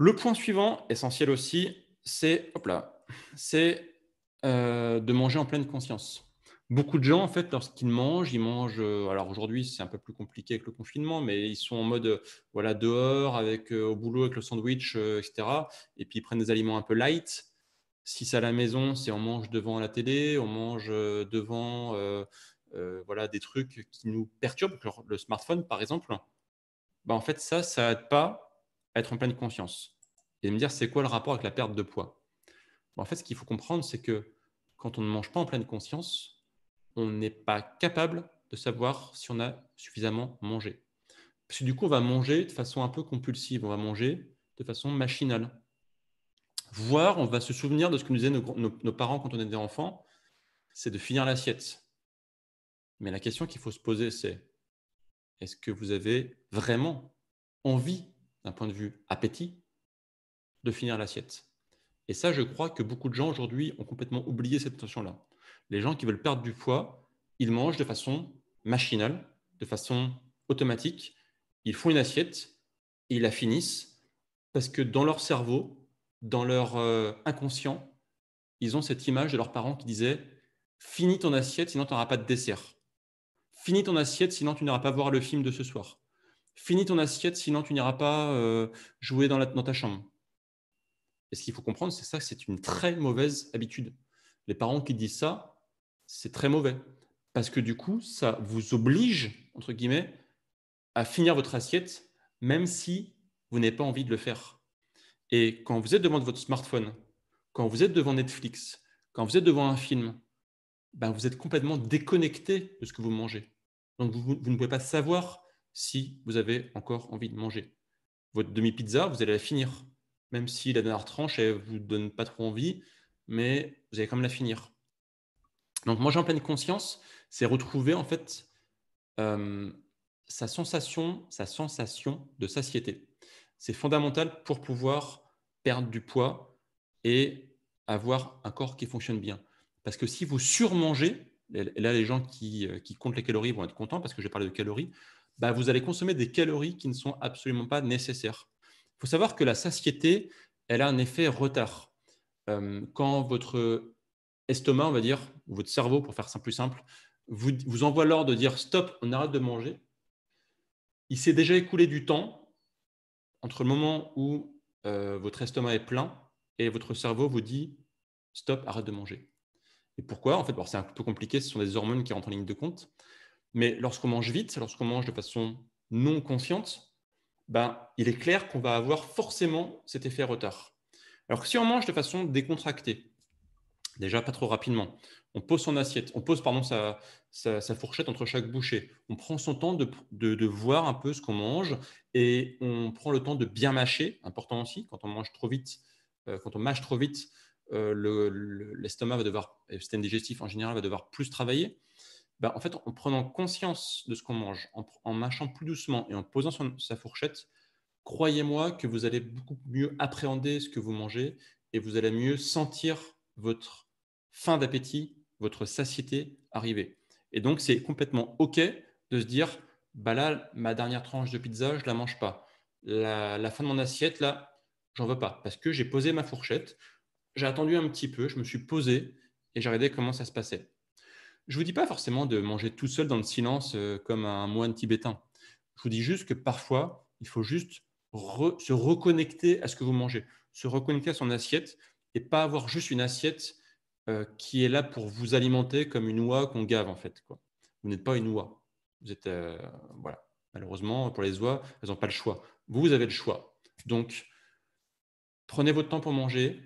Le point suivant, essentiel aussi, c'est euh, de manger en pleine conscience. Beaucoup de gens, en fait, lorsqu'ils mangent, ils mangent. Euh, alors aujourd'hui, c'est un peu plus compliqué avec le confinement, mais ils sont en mode euh, voilà dehors avec au boulot avec le sandwich, etc. Et puis ils prennent des aliments un peu light. Si c'est à la maison, c'est on mange devant la télé, on mange devant voilà des trucs qui nous perturbent, le smartphone par exemple. Ben, en fait, ça, ça n'aide pas être en pleine conscience et me dire c'est quoi le rapport avec la perte de poids. en fait, ce qu'il faut comprendre, c'est que quand on ne mange pas en pleine conscience, on n'est pas capable de savoir si on a suffisamment mangé. Parce que du coup, on va manger de façon un peu compulsive, on va manger de façon machinale. Voire, on va se souvenir de ce que nous disaient nos, nos parents quand on était enfant, c'est de finir l'assiette. Mais la question qu'il faut se poser, c'est est-ce que vous avez vraiment envie d'un point de vue appétit, de finir l'assiette. Et ça, je crois que beaucoup de gens aujourd'hui ont complètement oublié cette notion-là. Les gens qui veulent perdre du poids, ils mangent de façon machinale, de façon automatique. Ils font une assiette et ils la finissent parce que dans leur cerveau, dans leur euh, inconscient, ils ont cette image de leurs parents qui disaient Finis ton assiette, sinon tu n'auras pas de dessert. Finis ton assiette, sinon tu n'auras pas voir le film de ce soir finis ton assiette, sinon tu n'iras pas euh, jouer dans, dans, ta chambre. Et ce qu'il faut comprendre, c'est ça, c'est une très mauvaise habitude. Les parents qui disent ça, c'est très mauvais. Parce que du coup, ça vous oblige, entre guillemets, à finir votre assiette, même si vous n'avez pas envie de le faire. Et quand vous êtes devant votre smartphone, quand vous êtes devant Netflix, quand vous êtes devant un film, ben vous êtes complètement déconnecté de ce que vous mangez. Donc vous ne pouvez pas savoir si vous avez encore envie de manger. Votre demi-pizza, vous allez la finir, même si la dernière tranche, elle ne vous donne pas trop envie, mais vous allez quand même la finir. Donc manger en pleine conscience, c'est retrouver en fait euh, sa sensation, sa sensation de satiété. C'est fondamental pour pouvoir perdre du poids et avoir un corps qui fonctionne bien. Parce que si vous surmangez, là les gens qui, euh, qui comptent les calories vont être contents parce que j'ai parlé de calories, bah, vous allez consommer des calories qui ne sont absolument pas nécessaires. Il faut savoir que la satiété, elle a un effet retard. Euh, quand votre estomac, on va dire, ou votre cerveau, pour faire ça plus simple, vous, vous envoie l'ordre de dire stop, on arrête de manger, il s'est déjà écoulé du temps entre le moment où euh, votre estomac est plein et votre cerveau vous dit stop, arrête de manger. Et pourquoi En fait, c'est un peu compliqué, ce sont des hormones qui rentrent en ligne de compte. Mais lorsqu'on mange vite, lorsqu'on mange de façon non consciente, ben, il est clair qu'on va avoir forcément cet effet retard. Alors que si on mange de façon décontractée, déjà pas trop rapidement, on pose son assiette, on pose pardon, sa, fourchette entre chaque bouchée, on prend son temps de, voir un peu ce qu'on mange et on prend le temps de bien mâcher, important aussi, quand on mange trop vite, euh, quand on mâche trop vite, euh, l'estomac va devoir, le système digestif en général va devoir plus travailler. Bah, en fait, en prenant conscience de ce qu'on mange, en, mâchant plus doucement et en posant sa fourchette, croyez-moi que vous allez beaucoup mieux appréhender ce que vous mangez et vous allez mieux sentir votre fin d'appétit, votre satiété arriver. Et donc, c'est complètement OK de se dire, bah là, ma dernière tranche de pizza, je ne la mange pas. La, la, fin de mon assiette, là, j'en veux pas parce que j'ai posé ma fourchette, j'ai attendu un petit peu, je me suis posé et j'ai regardé comment ça se passait. Je ne vous dis pas forcément de manger tout seul dans le silence euh, comme un moine tibétain. Je vous dis juste que parfois, il faut juste se reconnecter à ce que vous mangez, se reconnecter à son assiette et pas avoir juste une assiette euh, qui est là pour vous alimenter comme une oie qu'on gave en fait. Quoi. Vous n'êtes pas une oie. Vous êtes euh, voilà. Malheureusement, pour les oies, elles n'ont pas le choix. Vous, vous avez le choix. Donc, prenez votre temps pour manger,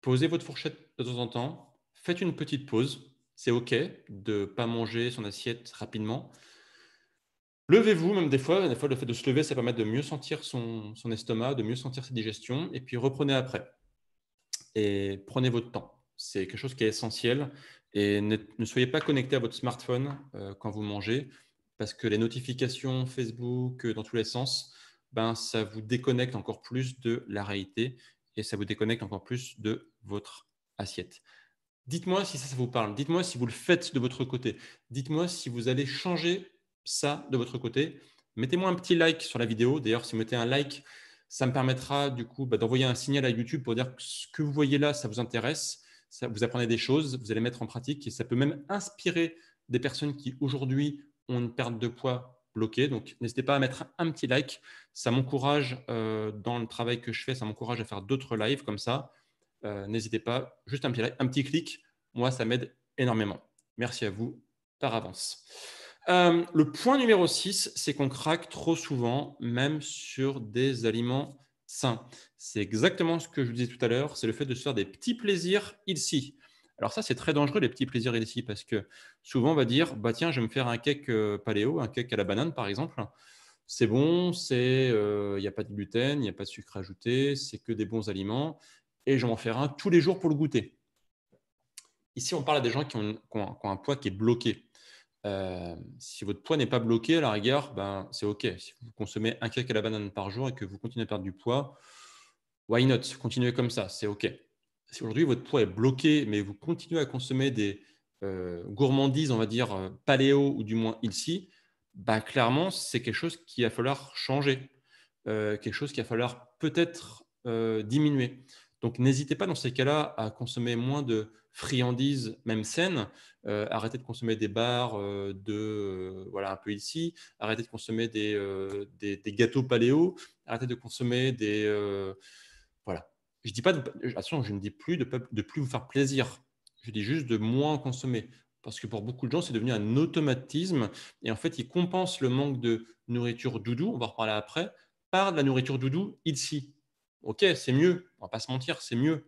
posez votre fourchette de temps en temps, faites une petite pause c'est OK de ne pas manger son assiette rapidement. Levez-vous, même des fois, des fois, le fait de se lever, ça permet de mieux sentir son, estomac, de mieux sentir sa digestion, et puis reprenez après. Et prenez votre temps. C'est quelque chose qui est essentiel. Et ne, soyez pas connecté à votre smartphone euh, quand vous mangez, parce que les notifications Facebook, euh, dans tous les sens, ben, ça vous déconnecte encore plus de la réalité et ça vous déconnecte encore plus de votre assiette. Dites-moi si ça, vous parle. Dites-moi si vous le faites de votre côté. Dites-moi si vous allez changer ça de votre côté. Mettez-moi un petit like sur la vidéo. D'ailleurs, si vous mettez un like, ça me permettra du coup bah, d'envoyer un signal à YouTube pour dire que ce que vous voyez là, ça vous intéresse. vous apprenez des choses, vous allez mettre en pratique et ça peut même inspirer des personnes qui aujourd'hui ont une perte de poids bloquée. Donc, n'hésitez pas à mettre un petit like. Ça m'encourage euh, dans le travail que je fais, ça m'encourage à faire d'autres lives comme ça. Euh, n'hésitez pas, juste un petit, clic, moi ça m'aide énormément. Merci à vous par avance. Euh, le point numéro 6, c'est qu'on craque trop souvent, même sur des aliments sains. C'est exactement ce que je disais tout à l'heure, c'est le fait de se faire des petits plaisirs ici. Alors ça, c'est très dangereux, les petits plaisirs ici, parce que souvent on va dire, bah tiens, je vais me faire un cake euh, paléo, un cake à la banane par exemple. C'est bon, il n'y a pas de gluten, il n'y a pas de sucre ajouté, c'est que des bons aliments et je vais en faire un tous les jours pour le goûter. Ici, on parle à des gens qui ont, un, poids qui est bloqué. Euh, si votre poids n'est pas bloqué, à la rigueur, ben, c'est OK. Si vous consommez un cake à la banane par jour et que vous continuez à perdre du poids, why not Continuez comme ça, c'est OK. Si aujourd'hui votre poids est bloqué, mais vous continuez à consommer des euh, gourmandises, on va dire euh, paléo ou du moins ici, ben, clairement, c'est quelque chose qu'il va falloir changer, quelque chose qu'il va falloir peut-être diminuer. Donc n'hésitez pas dans ces cas-là à consommer moins de friandises, même saines. Euh, arrêtez de consommer des bars euh, de euh, voilà un peu ici. Arrêtez de consommer des, gâteaux paléo. Arrêtez de consommer des voilà. Je dis pas de, attention, je ne dis plus de, de plus vous faire plaisir. Je dis juste de moins consommer parce que pour beaucoup de gens, c'est devenu un automatisme. Et en fait, ils compensent le manque de nourriture doudou, on va en reparler après, par de la nourriture doudou ici ok, c'est mieux, on va pas se mentir, c'est mieux,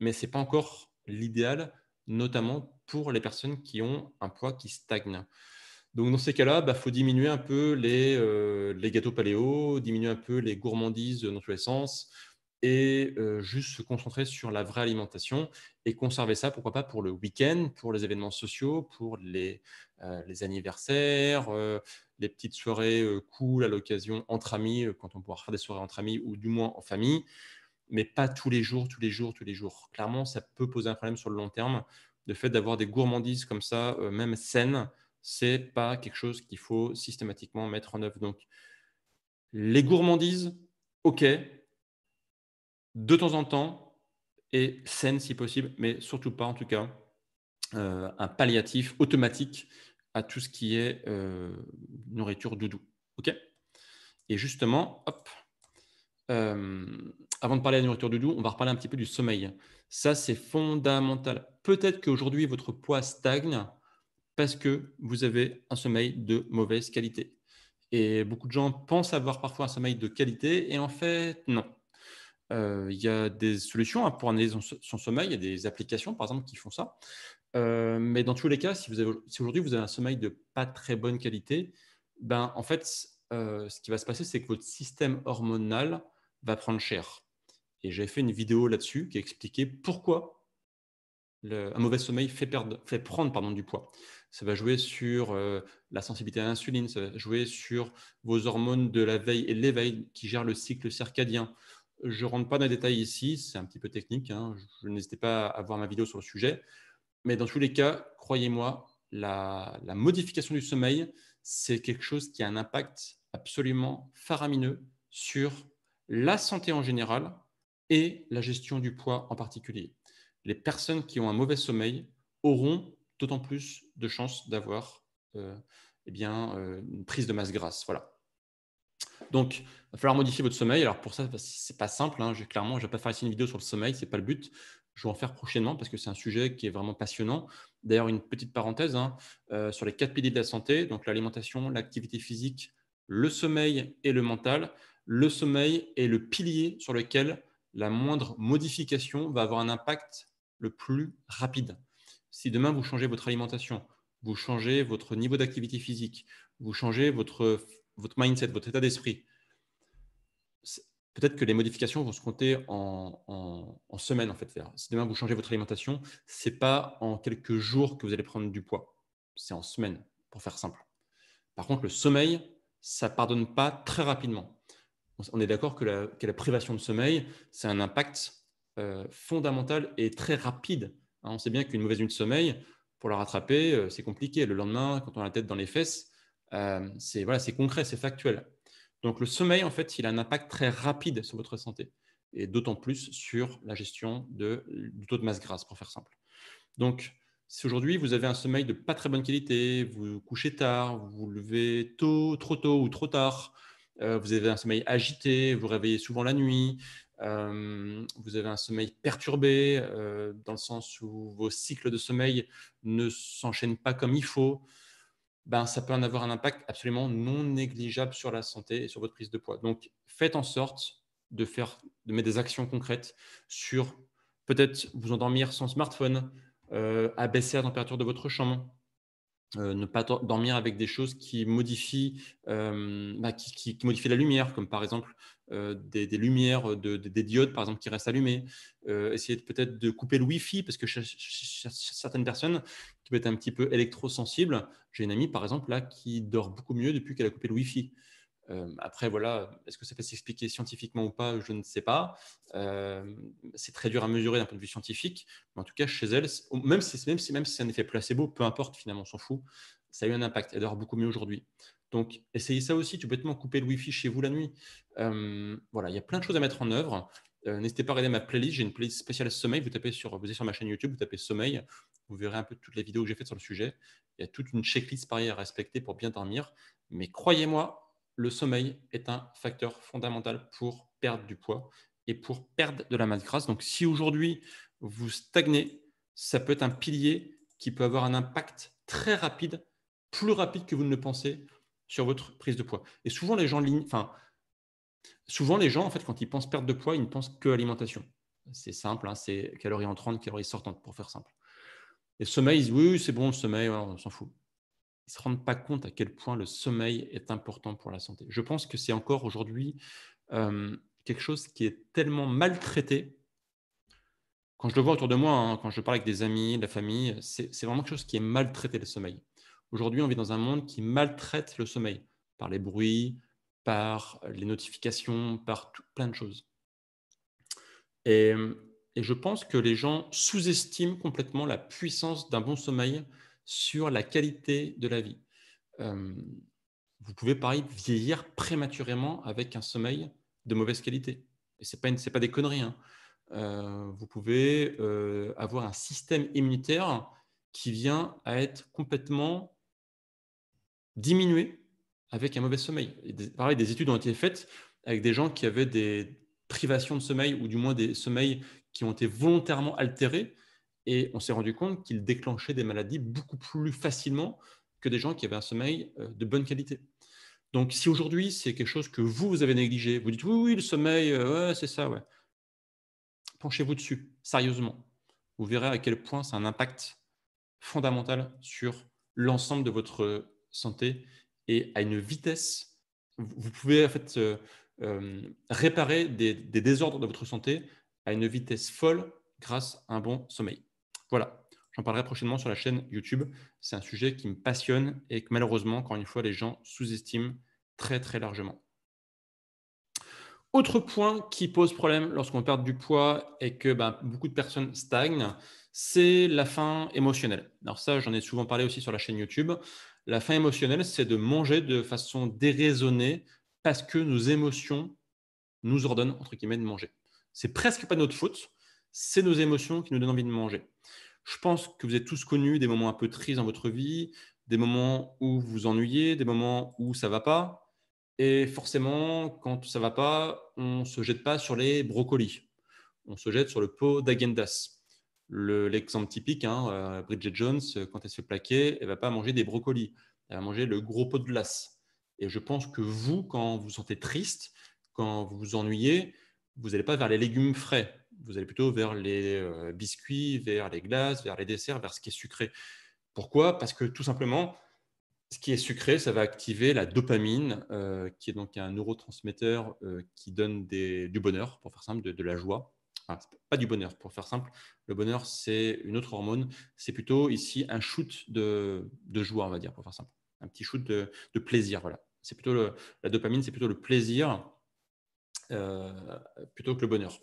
mais c'est pas encore l'idéal, notamment pour les personnes qui ont un poids qui stagne. Donc dans ces cas-là, il bah, faut diminuer un peu euh, les, gâteaux paléo, diminuer un peu les gourmandises dans tous les sens, et euh, juste se concentrer sur la vraie alimentation et conserver ça, pourquoi pas, pour le week-end, pour les événements sociaux, pour les euh, anniversaires, des petites soirées euh, cool à l'occasion entre amis, euh, quand on pourra faire des soirées entre amis ou du moins en famille, mais pas tous les jours, tous les jours, tous les jours. Clairement, ça peut poser un problème sur le long terme. Le fait d'avoir des gourmandises comme ça, euh, même saines, c'est pas quelque chose qu'il faut systématiquement mettre en œuvre. Donc, les gourmandises, ok, de temps en temps, et saines si possible, mais surtout pas en tout cas un palliatif automatique à tout ce qui est euh, nourriture doudou. OK Et justement, hop, euh, avant de parler de la nourriture doudou, on va reparler un petit peu du sommeil. Ça, c'est fondamental. Peut-être qu'aujourd'hui, votre poids stagne parce que vous avez un sommeil de mauvaise qualité. Et beaucoup de gens pensent avoir parfois un sommeil de qualité, et en fait, non. Euh, il y a des solutions hein, pour analyser son, sommeil. Il y a des applications, par exemple, qui font ça. Euh, mais dans tous les cas, si, aujourd'hui vous avez un sommeil de pas très bonne qualité, ben, en fait, euh, ce qui va se passer, c'est que votre système hormonal va prendre cher. Et j'ai fait une vidéo là-dessus qui expliquait pourquoi un mauvais sommeil fait, perdre, fait prendre pardon, du poids. Ça va jouer sur euh, la sensibilité à l'insuline, ça va jouer sur vos hormones de la veille et l'éveil qui gèrent le cycle circadien. Je ne rentre pas dans les détails ici, c'est un petit peu technique. Hein. Je, n'hésitais n'hésitez pas à voir ma vidéo sur le sujet. Mais dans tous les cas, croyez-moi, la, modification du sommeil, c'est quelque chose qui a un impact absolument faramineux sur la santé en général et la gestion du poids en particulier. Les personnes qui ont un mauvais sommeil auront d'autant plus de chances d'avoir euh, eh euh, une prise de masse grasse. Donc, il va falloir modifier votre sommeil. Alors pour ça, ce n'est pas simple. Hein. Je, clairement, je ne vais pas faire ici une vidéo sur le sommeil, ce n'est pas le but. Je vais en faire prochainement parce que c'est un sujet qui est vraiment passionnant. D'ailleurs, une petite parenthèse hein, euh, sur les quatre piliers de la santé, donc l'alimentation, l'activité physique, le sommeil et le mental. Le sommeil est le pilier sur lequel la moindre modification va avoir un impact le plus rapide. Si demain vous changez votre alimentation, vous changez votre niveau d'activité physique, vous changez votre, votre mindset, votre état d'esprit, peut-être que les modifications vont se compter en, en semaines en fait. Si demain vous changez votre alimentation, c'est pas en quelques jours que vous allez prendre du poids, c'est en semaines pour faire simple. Par contre, le sommeil, ça pardonne pas très rapidement. On est d'accord que la, privation de sommeil, c'est un impact euh, fondamental et très rapide. Hein. on sait bien qu'une mauvaise nuit de sommeil, pour la rattraper, euh, c'est compliqué. Le lendemain, quand on a la tête dans les fesses, euh, c'est voilà, c'est concret, c'est factuel. Donc le sommeil, en fait, il a un impact très rapide sur votre santé, et d'autant plus sur la gestion du taux de masse grasse, pour faire simple. Donc, si aujourd'hui vous avez un sommeil de pas très bonne qualité, vous, couchez tard, vous vous levez tôt, trop tôt ou trop tard, euh, vous avez un sommeil agité, vous, réveillez souvent la nuit, euh, vous avez un sommeil perturbé, euh, dans le sens où vos cycles de sommeil ne s'enchaînent pas comme il faut, ben, ça peut en avoir un impact absolument non négligeable sur la santé et sur votre prise de poids. Donc, faites en sorte de, faire, de mettre des actions concrètes sur peut-être vous endormir sans smartphone, euh, abaisser la température de votre chambre, euh, ne pas dormir avec des choses qui modifient, euh, ben, qui, modifient la lumière, comme par exemple des, lumières, de, des, diodes par exemple qui restent allumées. essayer peut-être de couper le Wi-Fi parce que certaines personnes qui peut être un petit peu électrosensible. J'ai une amie, par exemple, là, qui dort beaucoup mieux depuis qu'elle a coupé le Wi-Fi. Euh, après, voilà, est-ce que ça peut s'expliquer scientifiquement ou pas Je ne sais pas. Euh, c'est très dur à mesurer d'un point de vue scientifique, mais en tout cas, chez elle, même si, c'est un effet placebo, peu importe, finalement, on s'en fout, ça a eu un impact. Elle dort beaucoup mieux aujourd'hui. Donc, essayez ça aussi. Tu peux bêtement couper le Wi-Fi chez vous la nuit. Euh, voilà, il y a plein de choses à mettre en œuvre. N'hésitez pas à regarder ma playlist. J'ai une playlist spéciale sommeil. Vous tapez sur, vous êtes sur ma chaîne YouTube, vous tapez sommeil. Vous verrez un peu toutes les vidéos que j'ai faites sur le sujet. Il y a toute une checklist pareille à respecter pour bien dormir. Mais croyez-moi, le sommeil est un facteur fondamental pour perdre du poids et pour perdre de la masse grasse. Donc si aujourd'hui vous stagnez, ça peut être un pilier qui peut avoir un impact très rapide, plus rapide que vous ne le pensez sur votre prise de poids. Et souvent les gens, enfin, souvent les gens en fait quand ils pensent perdre de poids, ils ne pensent que alimentation. C'est simple, hein, c'est calories entrantes, calories sortantes pour faire simple. Et le sommeil, ils disent oui, c'est bon, le sommeil, on s'en fout. Ils ne se rendent pas compte à quel point le sommeil est important pour la santé. Je pense que c'est encore aujourd'hui euh, quelque chose qui est tellement maltraité. Quand je le vois autour de moi, hein, quand je parle avec des amis, de la famille, c'est vraiment quelque chose qui est maltraité, le sommeil. Aujourd'hui, on vit dans un monde qui maltraite le sommeil par les bruits, par les notifications, par plein de choses. Et et je pense que les gens sous-estiment complètement la puissance d'un bon sommeil sur la qualité de la vie. Euh, vous pouvez, pareil, vieillir prématurément avec un sommeil de mauvaise qualité. Et ce n'est pas, des conneries. Hein. Euh, vous pouvez euh, avoir un système immunitaire qui vient à être complètement diminué avec un mauvais sommeil. pareil, des études ont été faites avec des gens qui avaient des privations de sommeil ou du moins des sommeils qui ont été volontairement altérés et on s'est rendu compte qu'ils déclenchaient des maladies beaucoup plus facilement que des gens qui avaient un sommeil euh, de bonne qualité. Donc si aujourd'hui c'est quelque chose que vous, avez négligé, vous dites oui, oui, le sommeil, euh, c'est ça, ouais. Penchez-vous dessus, sérieusement. Vous verrez à quel point c'est un impact fondamental sur l'ensemble de votre euh, santé et à une vitesse. Vous pouvez en fait réparer des désordres de votre santé à une vitesse folle grâce à un bon sommeil. Voilà, j'en parlerai prochainement sur la chaîne YouTube. C'est un sujet qui me passionne et que malheureusement, encore une fois, les gens sous-estiment très très largement. Autre point qui pose problème lorsqu'on perd du poids et que ben, beaucoup de personnes stagnent, c'est la faim émotionnelle. Alors ça, j'en ai souvent parlé aussi sur la chaîne YouTube. La faim émotionnelle, c'est de manger de façon déraisonnée parce que nos émotions nous ordonnent, entre guillemets, de manger. C'est presque pas notre faute. C'est nos émotions qui nous donnent envie de manger. Je pense que vous avez tous connu des moments un peu tristes dans votre vie, des moments où vous vous ennuyez, des moments où ça va pas. Et forcément, quand ça va pas, on se jette pas sur les brocolis. On se jette sur le pot d'agendas. L'exemple typique, hein, euh, Bridget Jones, quand elle se fait plaquer, elle va pas manger des brocolis. Elle va manger le gros pot de glace. Et je pense que vous, quand vous vous sentez triste, quand vous vous ennuyez, vous n'allez pas vers les légumes frais, vous allez plutôt vers les euh, biscuits, vers les glaces, vers les desserts, vers ce qui est sucré. Pourquoi Parce que tout simplement, ce qui est sucré, ça va activer la dopamine, euh, qui est donc un neurotransmetteur euh, qui donne du bonheur, pour faire simple, de, la joie. pas du bonheur, pour faire simple. Le bonheur, c'est une autre hormone. C'est plutôt ici un shoot de, de, joie, on va dire, pour faire simple. Un petit shoot de, plaisir, voilà. C'est plutôt la dopamine, c'est plutôt le plaisir euh, plutôt que le bonheur.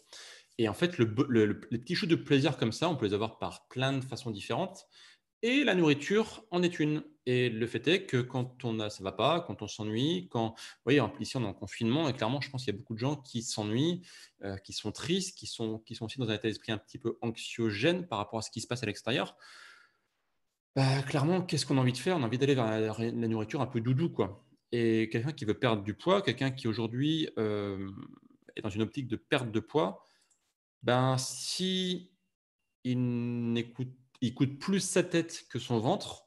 Et en fait, le, les petits shoots de plaisir comme ça, on peut les avoir par plein de façons différentes. Et la nourriture en est une. Et le fait est que quand on a, ça va pas, quand on s'ennuie, quand, vous voyez, ici on est en confinement et clairement, je pense qu'il y a beaucoup de gens qui s'ennuient, euh, qui sont tristes, qui sont, qui sont aussi dans un état d'esprit un petit peu anxiogène par rapport à ce qui se passe à l'extérieur. Bah, clairement, qu'est-ce qu'on a envie de faire On a envie d'aller vers la, nourriture un peu doudou, quoi. Et quelqu'un qui veut perdre du poids, quelqu'un qui aujourd'hui euh, est dans une optique de perte de poids, ben, si il, écoute, coûte plus sa tête que son ventre,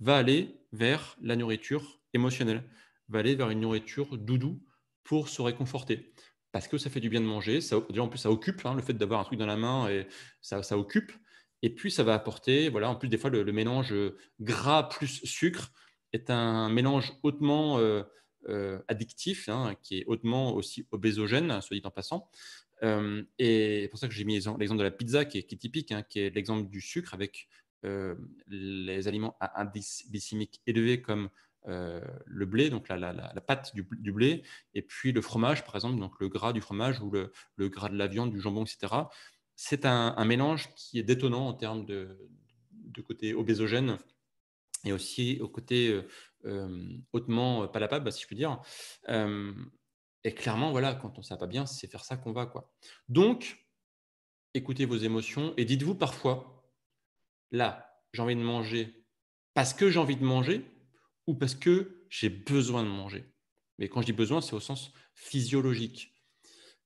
va aller vers la nourriture émotionnelle, va aller vers une nourriture doudou pour se réconforter. Parce que ça fait du bien de manger, en plus ça occupe, hein, le fait d'avoir un truc dans la main, et ça, occupe. Et puis ça va apporter, voilà, en plus des fois le mélange euh, gras plus sucre, est un mélange hautement euh, euh, addictif, hein, qui est hautement aussi obésogène, soit dit en passant. Euh, et c'est pour ça que j'ai mis l'exemple de la pizza, qui est, typique, hein, qui est l'exemple du sucre avec les aliments à indice glycémique élevé comme le blé, donc la, pâte du, blé, et puis le fromage, par exemple, donc le gras du fromage ou le, gras de la viande, du jambon, etc. C'est un, mélange qui est détonnant en termes de, de côté obésogène et aussi au côté euh, euh, hautement euh, palpable, si je puis dire. et clairement, voilà, quand on ne sait pas bien, c'est faire ça qu'on va. Quoi. Donc, écoutez vos émotions et dites-vous parfois, là, j'ai envie de manger parce que j'ai envie de manger ou parce que j'ai besoin de manger. Mais quand je dis besoin, c'est au sens physiologique.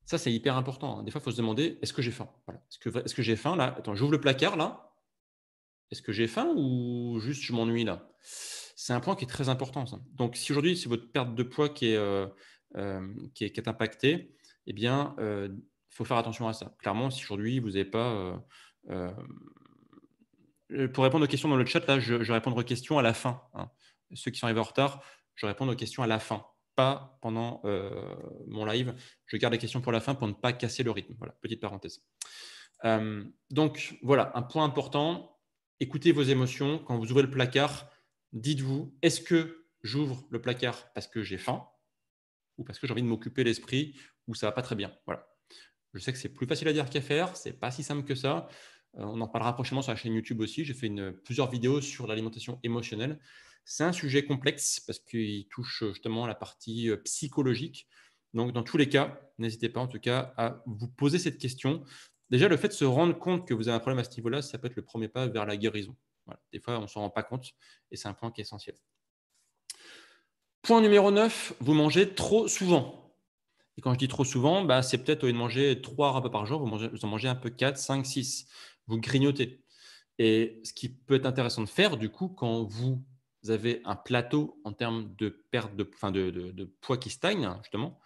Ça, c'est hyper important. Hein. Des fois, il faut se demander, est-ce que j'ai faim Est-ce que, que j'ai faim là Attends, j'ouvre le placard là est-ce que j'ai faim ou juste je m'ennuie là C'est un point qui est très important. Donc, si aujourd'hui c'est votre perte de poids qui est, euh, euh, qui est, impactée, eh bien, il euh, faut faire attention à ça. Clairement, si aujourd'hui vous n'avez pas. pour répondre aux questions dans le chat, là, je, je répondre aux questions à la fin. Hein. Ceux qui sont arrivés en retard, je réponds aux questions à la fin, pas pendant mon live. Je garde les questions pour la fin pour ne pas casser le rythme. Voilà, petite parenthèse. donc voilà, un point important, écoutez vos émotions. Quand vous ouvrez le placard, dites-vous, est-ce que j'ouvre le placard parce que j'ai faim ou parce que j'ai envie de m'occuper l'esprit ou ça va pas très bien Voilà. Je sais que c'est plus facile à dire qu'à faire, c'est pas si simple que ça. Euh, on en parlera prochainement sur la chaîne YouTube aussi. J'ai fait une, plusieurs vidéos sur l'alimentation émotionnelle. C'est un sujet complexe parce qu'il touche euh, justement la partie euh, psychologique. Donc, dans tous les cas, n'hésitez pas en tout cas à vous poser cette question Déjà, le fait de se rendre compte que vous avez un problème à ce niveau-là, ça peut être le premier pas vers la guérison. Des fois, on ne s'en rend pas compte et c'est un point qui est essentiel. Point numéro 9, vous mangez trop souvent. Et quand je dis trop souvent, bah, c'est peut-être au lieu de manger 3 repas par jour, vous, en mangez un peu 4, 5, 6. Vous grignotez. Et ce qui peut être intéressant de faire, du coup, quand vous avez un plateau en termes de perte de, enfin de poids qui stagne, hein, justement,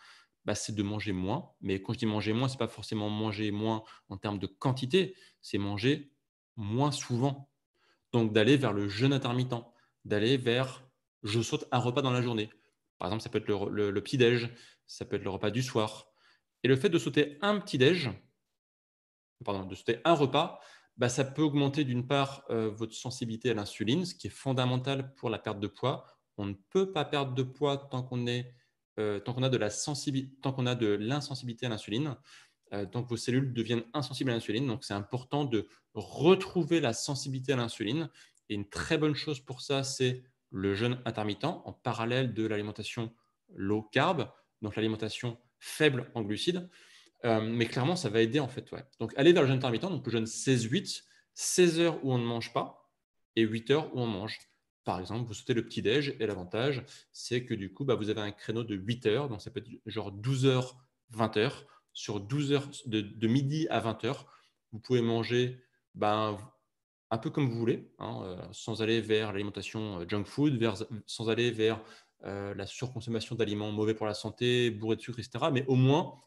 bah, c'est de manger moins. Mais quand je dis manger moins, ce n'est pas forcément manger moins en termes de quantité, c'est manger moins souvent. Donc d'aller vers le jeûne intermittent, d'aller vers je saute un repas dans la journée. Par exemple, ça peut être le, petit-déj, ça peut être le repas du soir. Et le fait de sauter un petit-déj, pardon, de sauter un repas, bah, ça peut augmenter d'une part euh, votre sensibilité à l'insuline, ce qui est fondamental pour la perte de poids. On ne peut pas perdre de poids tant qu'on est euh, tant qu'on a de l'insensibilité à l'insuline, tant euh, que vos cellules deviennent insensibles à l'insuline. Donc c'est important de retrouver la sensibilité à l'insuline. Et une très bonne chose pour ça, c'est le jeûne intermittent en parallèle de l'alimentation low carb, donc l'alimentation faible en glucides. Euh, mais clairement, ça va aider en fait. Donc aller vers le jeûne intermittent, donc le jeûne 16-8, 16 heures où on ne mange pas et 8 heures où on mange. Par exemple, vous sautez le petit-déj et l'avantage, c'est que du coup, bah, vous avez un créneau de 8 heures, donc ça peut être genre 12 heures, 20 heures. Sur 12 heures, de, midi à 20 heures, vous pouvez manger ben, un peu comme vous voulez, hein, euh, sans aller vers l'alimentation euh, junk food, sans aller vers euh, la surconsommation d'aliments mauvais pour la santé, bourré de sucre, etc. Mais au moins,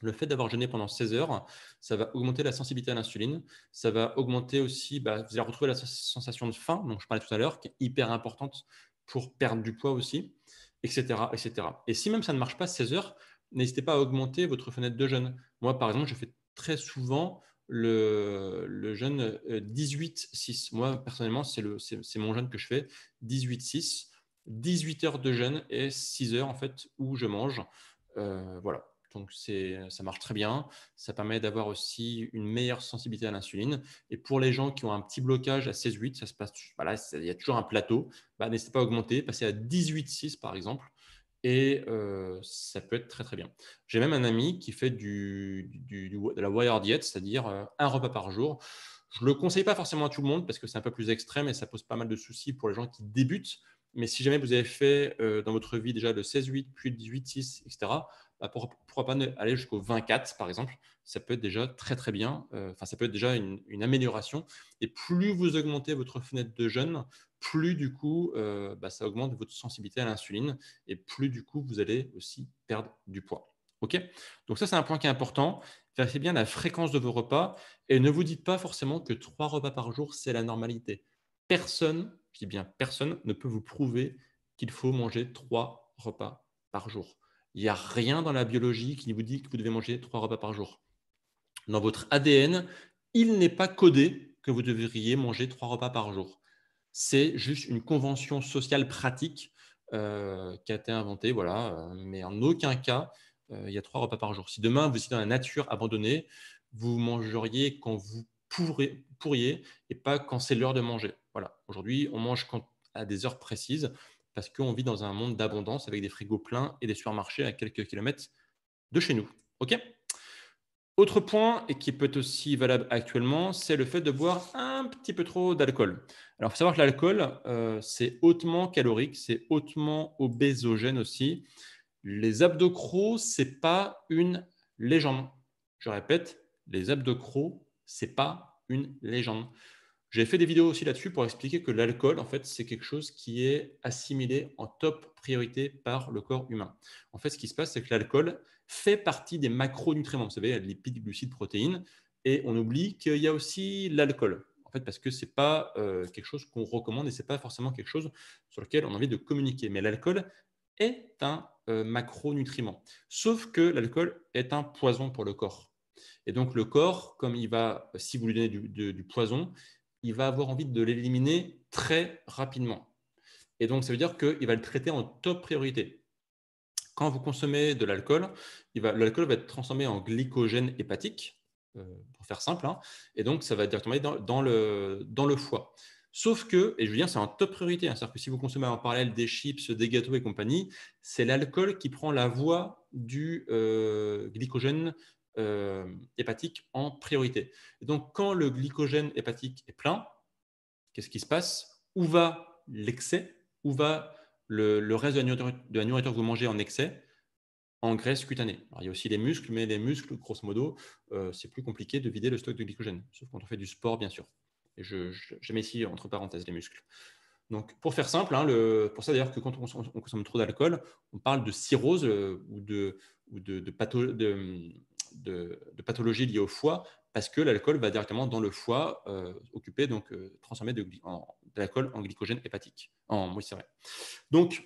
le fait d'avoir jeûné pendant 16 heures, ça va augmenter la sensibilité à l'insuline. Ça va augmenter aussi, bah, vous allez retrouver la sensation de faim, dont je parlais tout à l'heure, qui est hyper importante pour perdre du poids aussi, etc. etc. Et si même ça ne marche pas 16 heures, n'hésitez pas à augmenter votre fenêtre de jeûne. Moi, par exemple, je fais très souvent le, jeûne 18-6. Euh, Moi, personnellement, c'est mon jeûne que je fais, 18-6. 18 heures de jeûne et 6 heures, en fait, où je mange. Euh, voilà. Donc ça marche très bien. Ça permet d'avoir aussi une meilleure sensibilité à l'insuline. Et pour les gens qui ont un petit blocage à 16,8, ça se passe, voilà, il y a toujours un plateau. Bah, n'hésitez pas à augmenter, passer à 18-6, par exemple. Et euh, ça peut être très très bien. J'ai même un ami qui fait du, de la wire diet, c'est-à-dire euh, un repas par jour. Je ne le conseille pas forcément à tout le monde parce que c'est un peu plus extrême et ça pose pas mal de soucis pour les gens qui débutent. Mais si jamais vous avez fait euh, dans votre vie déjà le 16-8, puis le 18-6, etc., bah pourquoi pas aller jusqu'au 24 par exemple Ça peut être déjà très très bien, euh, enfin ça peut être déjà une, amélioration. Et plus vous augmentez votre fenêtre de jeûne, plus du coup euh, bah, ça augmente votre sensibilité à l'insuline et plus du coup vous allez aussi perdre du poids. Ok Donc ça c'est un point qui est important. Vérifiez bien la fréquence de vos repas et ne vous dites pas forcément que trois repas par jour c'est la normalité. Personne, je bien personne, ne peut vous prouver qu'il faut manger trois repas par jour. Il n'y a rien dans la biologie qui vous dit que vous devez manger trois repas par jour. Dans votre ADN, il n'est pas codé que vous devriez manger trois repas par jour. C'est juste une convention sociale pratique euh, qui a été inventée, voilà. Mais en aucun cas, euh, il y a trois repas par jour. Si demain vous étiez dans la nature abandonnée, vous mangeriez quand vous pourriez et pas quand c'est l'heure de manger. Voilà. Aujourd'hui, on mange à des heures précises parce qu'on vit dans un monde d'abondance avec des frigos pleins et des supermarchés à quelques kilomètres de chez nous. OK Autre point, et qui peut être aussi valable actuellement, c'est le fait de boire un petit peu trop d'alcool. Alors, il faut savoir que l'alcool, euh, c'est hautement calorique, c'est hautement obésogène aussi. Les abdos crocs, c'est pas une légende. Je répète, les abdos crocs, c'est pas une légende. J'ai fait des vidéos aussi là-dessus pour expliquer que l'alcool, en fait, c'est quelque chose qui est assimilé en top priorité par le corps humain. En fait, ce qui se passe, c'est que l'alcool fait partie des macronutriments, vous savez, il y a lipides, glucides, protéines, et on oublie qu'il y a aussi l'alcool. En fait, parce que ce n'est pas euh, quelque chose qu'on recommande et ce n'est pas forcément quelque chose sur lequel on a envie de communiquer. Mais l'alcool est un euh, macronutriment. Sauf que l'alcool est un poison pour le corps. Et donc, le corps, comme il va, si vous lui donnez du poison, il va avoir envie de l'éliminer très rapidement. Et donc, ça veut dire qu'il va le traiter en top priorité. Quand vous consommez de l'alcool, l'alcool va être transformé en glycogène hépatique, euh, pour faire simple, hein, et donc ça va directement dans, dans, le, dans le foie. Sauf que, et je veux dire, c'est en top priorité, hein, c'est-à-dire que si vous consommez en parallèle des chips, des gâteaux et compagnie, c'est l'alcool qui prend la voie du euh, glycogène euh, hépatique en priorité. donc, quand le glycogène hépatique est plein, qu'est-ce qui se passe Où va l'excès Où va le, reste de la, nourriture, que vous mangez en excès En graisse cutanée. il y a aussi les muscles, mais les muscles, grosso modo, euh, c'est plus compliqué de vider le stock de glycogène, sauf quand on fait du sport, bien sûr. Et je, mets ici entre parenthèses les muscles. Donc, pour faire simple, hein, le, pour ça d'ailleurs que quand on, consomme trop d'alcool, on parle de cirrhose euh, ou de, ou de de, pathologie pathologies liées au foie parce que l'alcool va directement dans le foie euh, occuper, donc euh, transformer de, l'alcool en glycogène hépatique, en vrai. Donc,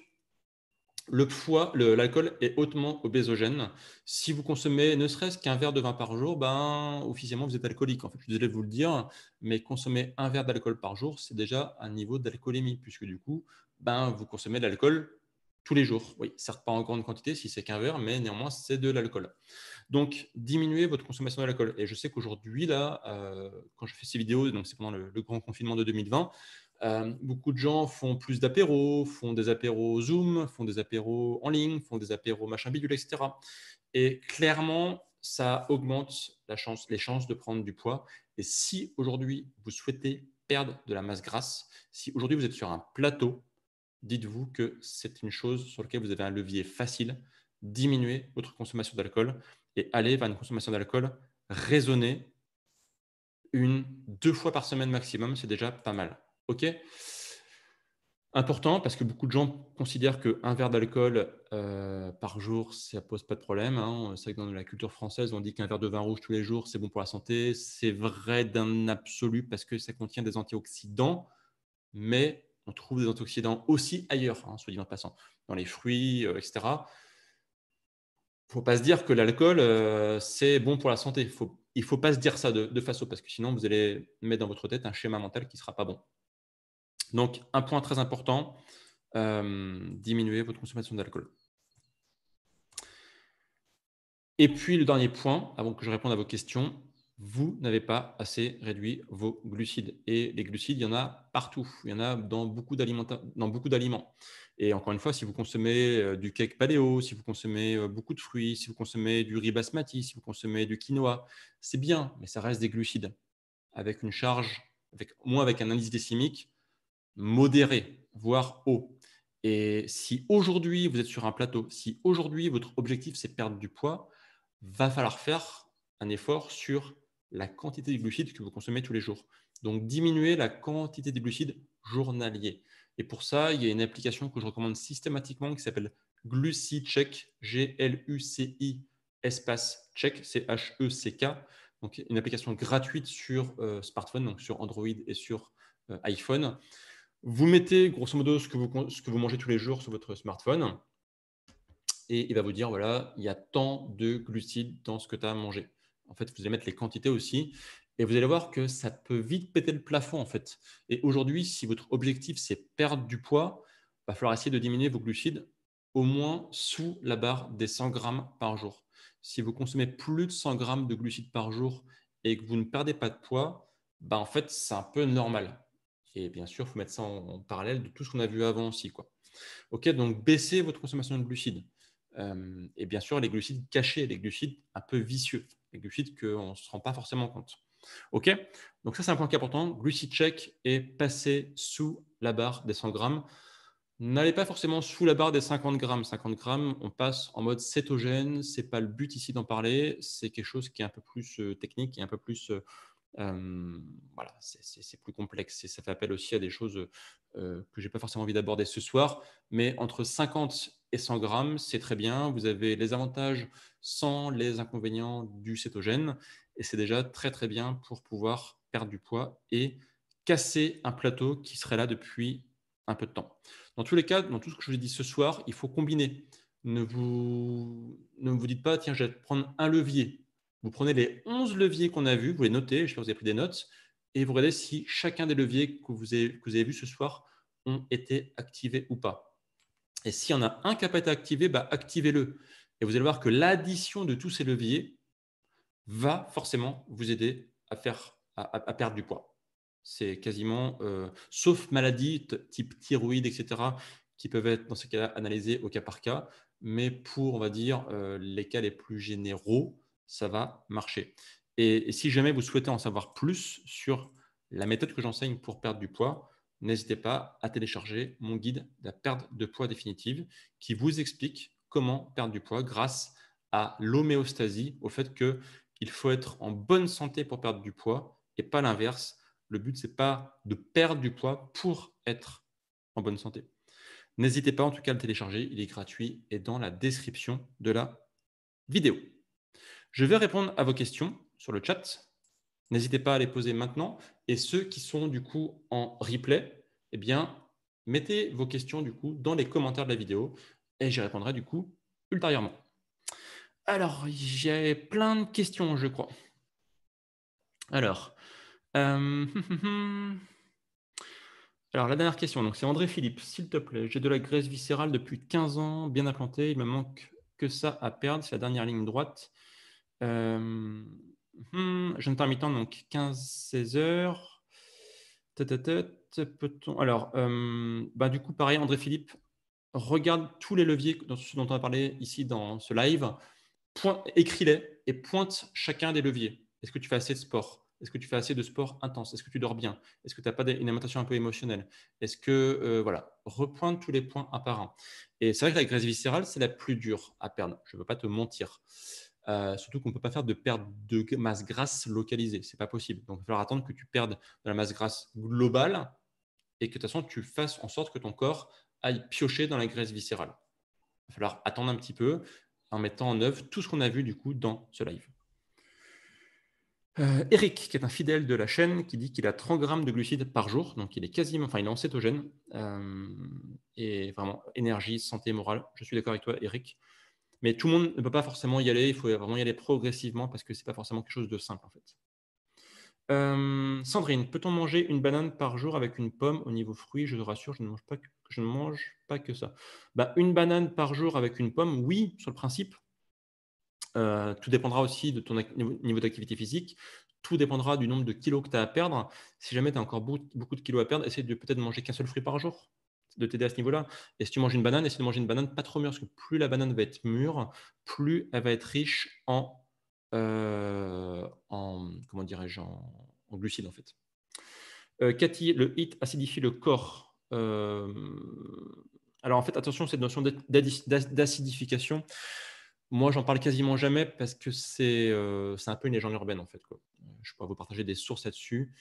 le foie, l'alcool est hautement obésogène. Si vous consommez ne serait-ce qu'un verre de vin par jour, ben, officiellement, vous êtes alcoolique. En fait, je suis vous le dire, mais consommer un verre d'alcool par jour, c'est déjà un niveau d'alcoolémie, puisque du coup, ben, vous consommez de l'alcool tous les jours. Oui, certes pas en grande quantité si c'est qu'un verre, mais néanmoins c'est de l'alcool. Donc, diminuez votre consommation d'alcool. Et je sais qu'aujourd'hui, là, euh, quand je fais ces vidéos, donc c'est pendant le, grand confinement de 2020, euh, beaucoup de gens font plus d'apéros, font des apéros Zoom, font des apéros en ligne, font des apéros machin bidule, etc. Et clairement, ça augmente les chances de prendre du poids. Et si aujourd'hui, vous souhaitez perdre de la masse grasse, si aujourd'hui vous êtes sur un plateau, dites-vous que c'est une chose sur laquelle vous avez un levier facile, diminuer votre consommation d'alcool et aller vers une consommation d'alcool raisonnée une, deux fois par semaine maximum, c'est déjà pas mal. OK Important parce que beaucoup de gens considèrent qu'un verre d'alcool euh, par jour, ça pose pas de problème. Hein. C'est que dans la culture française, on dit qu'un verre de vin rouge tous les jours, c'est bon pour la santé. C'est vrai d'un absolu parce que ça contient des antioxydants, mais on trouve des antioxydants aussi ailleurs, hein, soit dit en passant, dans les fruits, euh, etc. Il ne faut pas se dire que l'alcool, euh, c'est bon pour la santé. Il ne faut pas se dire ça de, façon, parce que sinon, vous allez mettre dans votre tête un schéma mental qui ne sera pas bon. Donc, un point très important, euh, diminuer votre consommation d'alcool. Et puis, le dernier point, avant que je réponde à vos questions, vous n'avez pas assez réduit vos glucides. Et les glucides, il y en a partout. Il y en a dans beaucoup d'aliments. Et encore une fois, si vous consommez euh, du cake paléo, si vous consommez euh, beaucoup de fruits, si vous consommez du riz basmati, si vous consommez du quinoa, c'est bien, mais ça reste des glucides avec une charge, avec, au moins avec un indice décimique modéré, voire haut. Et si aujourd'hui vous êtes sur un plateau, si aujourd'hui votre objectif c'est perdre du poids, va falloir faire un effort sur la quantité de glucides que vous consommez tous les jours. Donc diminuer la quantité de glucides journaliers. Et pour ça, il y a une application que je recommande systématiquement qui s'appelle GluciCheck, G-L-U-C-I, espace check, C-H-E-C-K. Donc, une application gratuite sur euh, smartphone, donc sur Android et sur euh, iPhone. Vous mettez grosso modo ce que, vous, ce que vous mangez tous les jours sur votre smartphone et il va vous dire voilà, il y a tant de glucides dans ce que tu as mangé. En fait, vous allez mettre les quantités aussi et vous allez voir que ça peut vite péter le plafond, en fait. Et aujourd'hui, si votre objectif, c'est perdre du poids, il va falloir essayer de diminuer vos glucides au moins sous la barre des 100 grammes par jour. Si vous consommez plus de 100 grammes de glucides par jour et que vous ne perdez pas de poids, bah en fait, c'est un peu normal. Et bien sûr, il faut mettre ça en, parallèle de tout ce qu'on a vu avant aussi. Quoi. OK, donc baissez votre consommation de glucides. Euh, et bien sûr, les glucides cachés, les glucides un peu vicieux, les glucides qu'on ne se rend pas forcément compte. OK Donc, ça, c'est un point qui est important. Glucide check et passer sous la barre des 100 grammes. N'allez pas forcément sous la barre des 50 grammes. 50 grammes, on passe en mode cétogène. Ce n'est pas le but ici d'en parler. C'est quelque chose qui est un peu plus euh, technique et un peu plus. Euh, euh, voilà, c'est plus complexe et ça fait appel aussi à des choses que j'ai pas forcément envie d'aborder ce soir. Mais entre 50 et 100 grammes, c'est très bien. Vous avez les avantages sans les inconvénients du cétogène. Et c'est déjà très très bien pour pouvoir perdre du poids et casser un plateau qui serait là depuis un peu de temps. Dans tous les cas, dans tout ce que je vous ai dit ce soir, il faut combiner. Ne vous, ne vous dites pas, tiens, je vais prendre un levier. Vous prenez les 11 leviers qu'on a vus, vous les notez, je vous ai pris des notes, et vous regardez si chacun des leviers que vous avez, que vous avez vus ce soir ont été activés ou pas. Et s'il y en a un qui n'a pas été bah, activez-le. Et vous allez voir que l'addition de tous ces leviers va forcément vous aider à, faire, à, perdre du poids. C'est quasiment, euh, sauf maladies type thyroïde, etc., qui peuvent être dans ces cas-là analysées au cas par cas. Mais pour, on va dire, euh, les cas les plus généraux, ça va marcher. et, si jamais vous souhaitez en savoir plus sur la méthode que j'enseigne pour perdre du poids, n'hésitez pas à télécharger mon guide de la perte de poids définitive qui vous explique comment perdre du poids grâce à l'homéostasie, au fait qu'il faut être en bonne santé pour perdre du poids et pas l'inverse. Le but, ce n'est pas de perdre du poids pour être en bonne santé. N'hésitez pas en tout cas à le télécharger, il est gratuit et dans la description de la vidéo. Je vais répondre à vos questions sur le chat N'hésitez pas à les poser maintenant. Et ceux qui sont du coup en replay, eh bien, mettez vos questions du coup dans les commentaires de la vidéo et j'y répondrai du coup ultérieurement. Alors, j'ai plein de questions, je crois. Alors, euh, *laughs* Alors, la dernière question, donc c'est André Philippe. S'il te plaît, j'ai de la graisse viscérale depuis 15 ans, bien implantée. Il me manque que ça à perdre. C'est la dernière ligne droite. Euh... Hum, je ne jeune pas, donc 15-16 heures. Peut-on. Alors, euh, bah, du coup, pareil, André Philippe, regarde tous les leviers dont, on a parlé ici dans ce live, écris-les et pointe chacun des leviers. Est-ce que tu fais assez de sport Est-ce que tu fais assez de sport intense Est-ce que tu dors bien Est-ce que tu n'as pas une alimentation un peu émotionnelle Est-ce que, euh, voilà, repointe tous les points un par un. Et c'est vrai que la graisse viscérale, c'est la plus dure à perdre. Je ne veux pas te mentir surtout qu'on ne peut pas faire de perte de masse grasse localisée, c'est pas possible. Donc il va falloir attendre que tu perdes de la masse grasse globale et que de toute façon tu fasses en sorte que ton corps aille piocher dans la graisse viscérale. Il va falloir attendre un petit peu en mettant en œuvre tout ce qu'on a vu du coup dans ce live. Eric, qui est un fidèle de la chaîne, qui dit qu'il a 30 grammes de glucides par jour, donc il est quasiment, enfin il est en cétogène, et vraiment énergie, santé, morale. Je suis d'accord avec toi, Eric. Mais tout le monde ne peut pas forcément y aller. Il faut vraiment y aller progressivement parce que ce n'est pas forcément quelque chose de simple, en fait. Sandrine, peut-on manger une banane par jour avec une pomme au niveau fruits Je te rassure, je ne mange pas que, je ne mange pas que ça. Bah, une banane par jour avec une pomme, oui, sur le principe. Euh, tout dépendra aussi de ton niveau d'activité physique. Tout dépendra du nombre de kilos que tu as à perdre. Si jamais tu as encore beaucoup, de kilos à perdre, essaie de peut-être manger qu'un seul fruit par jour de t'aider à ce niveau-là. Et si tu manges une banane, essaie de manger une banane pas trop mûre, parce que plus la banane va être mûre, plus elle va être riche en, euh, en comment dirais-je, en, glucides en fait. Euh, Cathy, le HIT acidifie le corps. Euh, alors en fait, attention, cette notion d'acidification, moi j'en parle quasiment jamais parce que c'est un peu une légende urbaine en fait. Je pourrais vous partager des sources là-dessus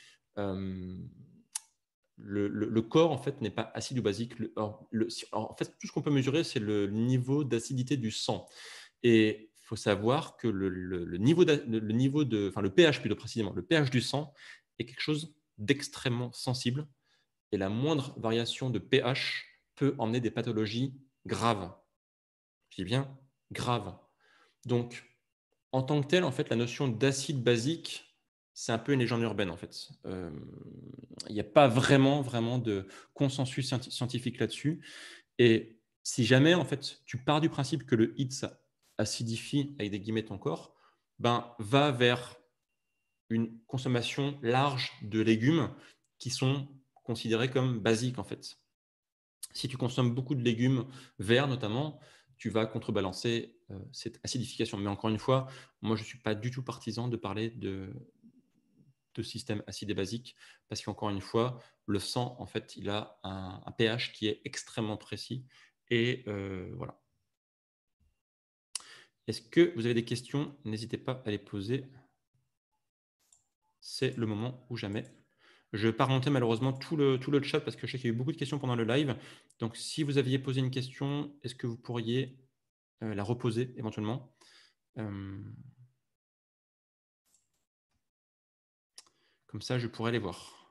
le, corps en fait n'est pas acide ou basique. en fait, tout ce qu'on peut mesurer, c'est le niveau d'acidité du sang. Et il faut savoir que le, niveau, le niveau de, pH plus précisément, le pH du sang est quelque chose d'extrêmement sensible. Et la moindre variation de pH peut emmener des pathologies graves. Je dis bien graves. Donc, en tant que tel, en fait, la notion d'acide basique c'est un peu une légende urbaine en fait. Euh, il n'y a pas vraiment, vraiment de consensus scientifique là-dessus. Et si jamais en fait tu pars du principe que le hit acidifie avec des guillemets ton corps, ben va vers une consommation large de légumes qui sont considérés comme basiques en fait. Si tu consommes beaucoup de légumes verts notamment, tu vas contrebalancer euh, cette acidification. Mais encore une fois, moi je ne suis pas du tout partisan de parler de, de système acide et basique, parce qu'encore une fois, le sang, en fait, il a un, pH qui est extrêmement précis. Et euh, voilà. Est-ce que vous avez des questions N'hésitez pas à les poser. C'est le moment ou jamais. Je ne vais pas remonter malheureusement tout le, tout le chat parce que je sais qu'il y a eu beaucoup de questions pendant le live. Donc, si vous aviez posé une question, est-ce que vous pourriez euh, la reposer éventuellement euh, Comme ça, je pourrais les voir.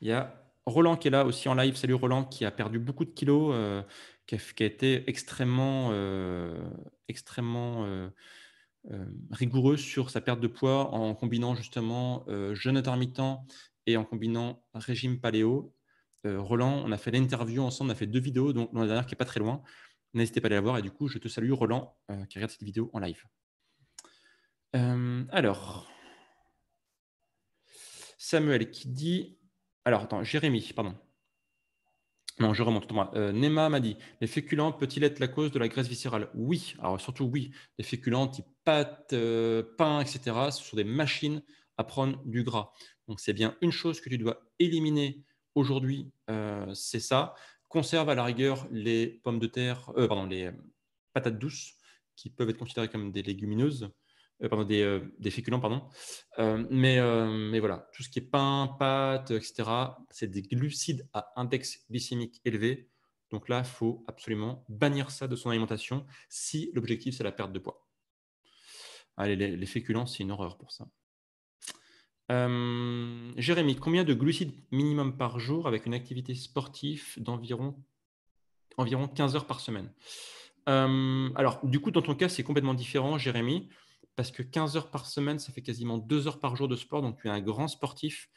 Il y a Roland qui est là aussi en live. Salut Roland, qui a perdu beaucoup de kilos, euh, qui, a, été extrêmement, euh, extrêmement euh, rigoureux sur sa perte de poids en combinant justement jeûne intermittent et en combinant régime paléo. Roland, on a fait l'interview ensemble, on a fait deux vidéos, donc la dernière qui n'est pas très loin. N'hésitez pas à aller la voir et du coup, je te salue Roland qui regarde cette vidéo en live. alors, Samuel qui dit. Alors, attends, Jérémy, pardon. Non, je remonte. Moi. Euh, Nema m'a dit les féculents peut-il être la cause de la graisse viscérale Oui. Alors surtout oui. Les féculents type pâtes, euh, pain, etc. Ce sont des machines à prendre du gras. Donc c'est bien une chose que tu dois éliminer aujourd'hui. Euh, c'est ça. Conserve à la rigueur les pommes de terre, pardon, les patates douces qui peuvent être considérées comme des légumineuses. Euh, pardon, euh, des, féculents, pardon. Euh, mais, voilà, tout ce qui est pain, pâte etc., c'est des glucides à index glycémique élevé. Donc là, il faut absolument bannir ça de son alimentation si l'objectif, c'est la perte de poids. Allez, ah, les, féculents, c'est une horreur pour ça. Jérémy, combien de glucides minimum par jour avec une activité sportive d'environ environ 15 heures par semaine Alors, du coup, dans ton cas, c'est complètement différent, Jérémy parce que 15 heures par semaine, ça fait quasiment 2 heures par jour de sport, donc tu es un grand sportif.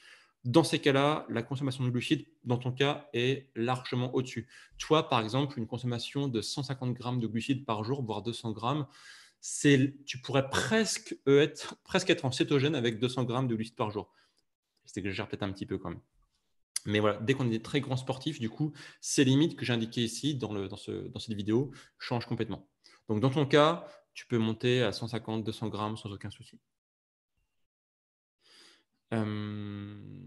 Dans ces cas-là, la consommation de glucides, dans ton cas, est largement au-dessus. Toi, par exemple, une consommation de 150 grammes de glucides par jour, voire 200 grammes, tu pourrais presque être, presque en cétogène avec 200 grammes de glucides par jour. C'est que peut-être un petit peu quand même. Mais voilà, dès qu'on est très grands sportifs, du coup, ces limites que j'ai indiquées ici dans, le, dans, dans cette vidéo changent complètement. Donc, dans ton cas, tu peux monter à 150, 200 grammes sans aucun souci. Euh,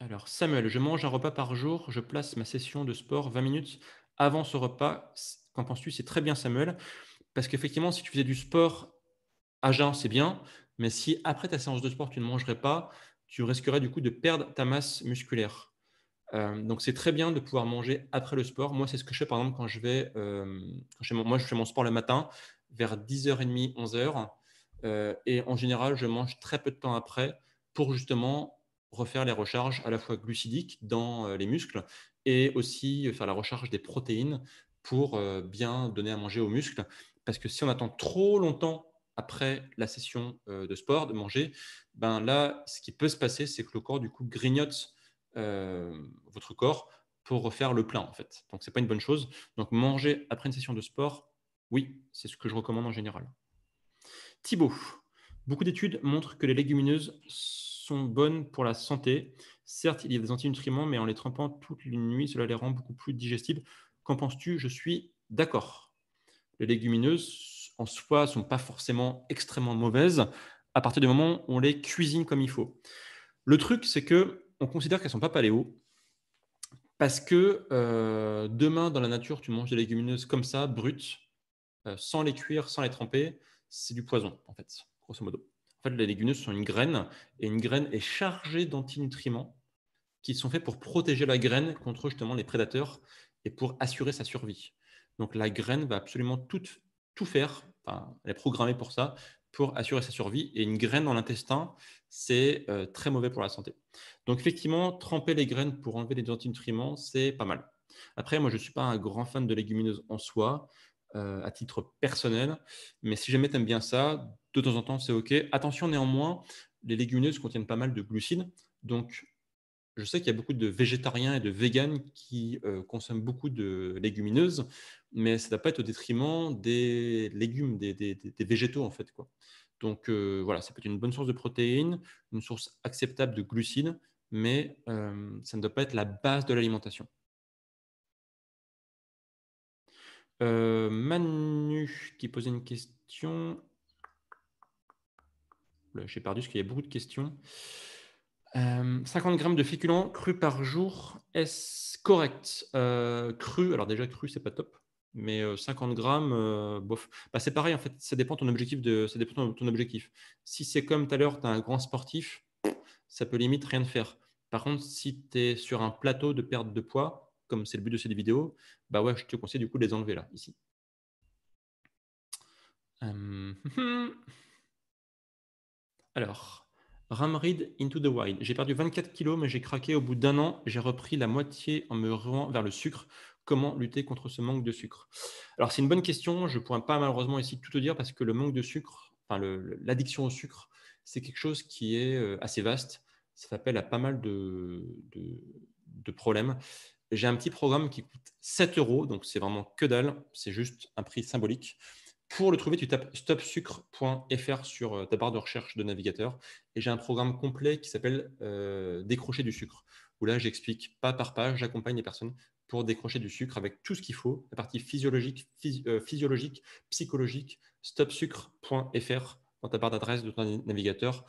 alors, Samuel, je mange un repas par jour, je place ma session de sport 20 minutes avant ce repas. Qu'en penses-tu C'est très bien, Samuel, parce qu'effectivement, si tu faisais du sport à jeun, c'est bien, mais si après ta séance de sport, tu ne mangerais pas, tu risquerais du coup de perdre ta masse musculaire. Euh, donc c'est très bien de pouvoir manger après le sport. Moi, c'est ce que je fais par exemple quand je vais... Euh, quand je fais mon, sport le matin vers 10h30, 11h. Euh, et en général, je mange très peu de temps après pour justement refaire les recharges à la fois glucidiques dans les muscles et aussi faire la recharge des protéines pour bien donner à manger aux muscles. Parce que si on attend trop longtemps après la session de sport, de manger, ben là, ce qui peut se passer, c'est que le corps, du coup, grignote euh, votre corps pour refaire le plein en fait. Donc c'est pas une bonne chose. Donc manger après une session de sport, oui, c'est ce que je recommande en général. Thibaut, beaucoup d'études montrent que les légumineuses sont bonnes pour la santé. Certes, il y a des antinutriments, mais en les trempant toute une nuit, cela les rend beaucoup plus digestibles. Qu'en penses-tu Je suis d'accord. Les légumineuses en soi sont pas forcément extrêmement mauvaises à partir du moment où on les cuisine comme il faut. Le truc, c'est que on considère qu'elles ne sont pas paléo parce que euh, demain, dans la nature, tu manges des légumineuses comme ça, brutes, euh, sans les cuire, sans les tremper, c'est du poison, en fait, grosso modo. En fait, les légumineuses sont une graine et une graine est chargée d'antinutriments qui sont faits pour protéger la graine contre justement les prédateurs et pour assurer sa survie. Donc la graine va absolument tout, tout faire, enfin, elle est programmée pour ça, pour assurer sa survie. Et une graine dans l'intestin, c'est euh, très mauvais pour la santé. Donc effectivement, tremper les graines pour enlever les antinutriments, c'est pas mal. Après, moi, je ne suis pas un grand fan de légumineuses en soi, euh, à titre personnel, mais si jamais tu aimes bien ça, de temps en temps, c'est OK. Attention néanmoins, les légumineuses contiennent pas mal de glucides, donc je sais qu'il y a beaucoup de végétariens et de véganes qui euh, consomment beaucoup de légumineuses, mais ça ne va pas être au détriment des légumes, des, des végétaux en fait. Quoi. Donc euh, voilà, ça peut être une bonne source de protéines, une source acceptable de glucides, mais euh, ça ne doit pas être la base de l'alimentation. Euh, Manu qui posait une question. J'ai perdu parce qu'il y a beaucoup de questions. 50 grammes de féculents cru par jour, est-ce correct Cru, alors déjà cru, c'est pas top mais 50 grammes, bof. Bah, c'est pareil, en fait, ça dépend de ton objectif. dépend ton objectif. Si c'est comme tout à l'heure, tu as un grand sportif, ça peut limite rien de faire. Par contre, si tu es sur un plateau de perte de poids, comme c'est le but de cette vidéo, bah ouais, je te conseille du coup de les enlever là, ici. Euh... *laughs* Alors, Ramrid into the wild. J'ai perdu 24 kilos, mais j'ai craqué au bout d'un an. J'ai repris la moitié en me ruant vers le sucre. Comment lutter contre ce manque de sucre Alors c'est une bonne question, je ne pourrais pas malheureusement ici tout te dire parce que le manque de sucre, enfin l'addiction au sucre, c'est quelque chose qui est euh, assez vaste. Ça s'appelle à pas mal de, de, problèmes. J'ai un petit programme qui coûte 7 euros, donc c'est vraiment que dalle, c'est juste un prix symbolique. Pour le trouver, tu tapes stopsucre.fr sur euh, ta barre de recherche de navigateur et j'ai un programme complet qui s'appelle euh, Décrocher du sucre, où là j'explique pas par page, j'accompagne les personnes pour décrocher du sucre avec tout ce qu'il faut, la partie physiologique, euh, physiologique psychologique, stopsucre.fr dans ta barre d'adresse de ton navigateur.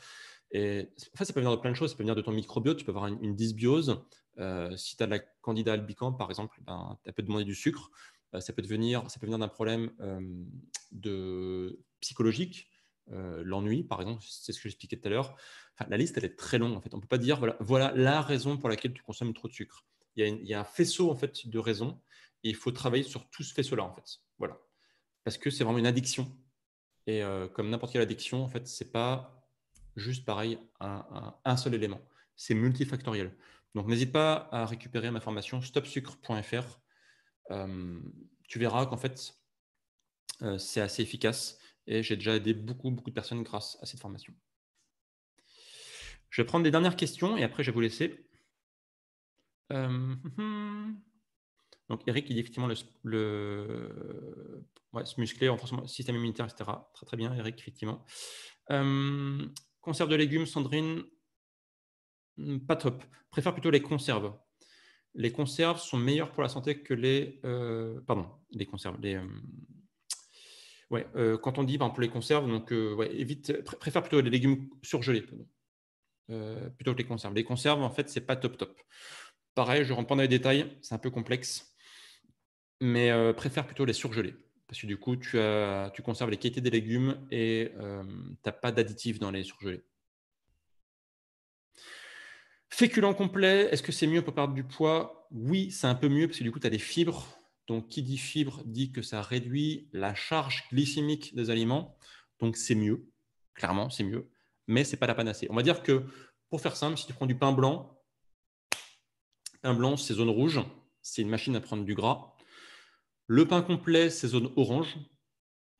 Et en fait, ça peut venir de plein de choses. Ça peut venir de ton microbiote, tu peux avoir une, dysbiose. Euh, si tu as de la candida albicans, par exemple, ben, elle peut demander du sucre. Euh, ça peut devenir, ça peut venir d'un problème de psychologique, l'ennui, par exemple, c'est ce que j'expliquais tout à l'heure. la liste, elle est très longue. En fait, on peut pas dire voilà, voilà la raison pour laquelle tu consommes trop de sucre il y, a un faisceau en fait de raisons et il faut travailler sur tout ce faisceau-là en fait. Voilà, parce que c'est vraiment une addiction et euh, comme n'importe quelle addiction, en fait, c'est pas juste pareil un, un, seul élément, c'est multifactoriel. Donc n'hésite pas à récupérer ma formation stopsucre.fr. Euh, tu verras qu'en fait euh, c'est assez efficace et j'ai déjà aidé beaucoup beaucoup de personnes grâce à cette formation. Je vais prendre des dernières questions et après je vais vous laisser. Euh, *laughs* donc Eric, il dit effectivement le, le ouais, se muscler, renforcement système immunitaire, etc. Très très bien, Eric, effectivement. Euh, conserve de légumes, Sandrine, hmm, pas top. Préfère plutôt les conserves. Les conserves sont meilleures pour la santé que les... Euh, pardon, les conserves. ouais, quand on dit pour les conserves, donc évite, préfère plutôt les légumes surgelés. plutôt que les conserves. Les conserves, en fait, c'est pas top top. Pareil, je ne rentre pas dans les détails, c'est un peu complexe, mais euh, préfère plutôt les surgelés Parce que du coup, tu, conserves les qualités des légumes et euh, tu n'as pas d'additifs dans les surgelés. Féculent complet, est-ce que c'est mieux pour perdre du poids Oui, c'est un peu mieux parce que du coup, tu as des fibres. Donc, qui dit fibres dit que ça réduit la charge glycémique des aliments. Donc, c'est mieux. Clairement, c'est mieux. Mais ce n'est pas la panacée. On va dire que, pour faire simple, si tu prends du pain blanc, blanc, c'est zone rouge, c'est une machine à prendre du gras. Le pain complet, c'est zone orange.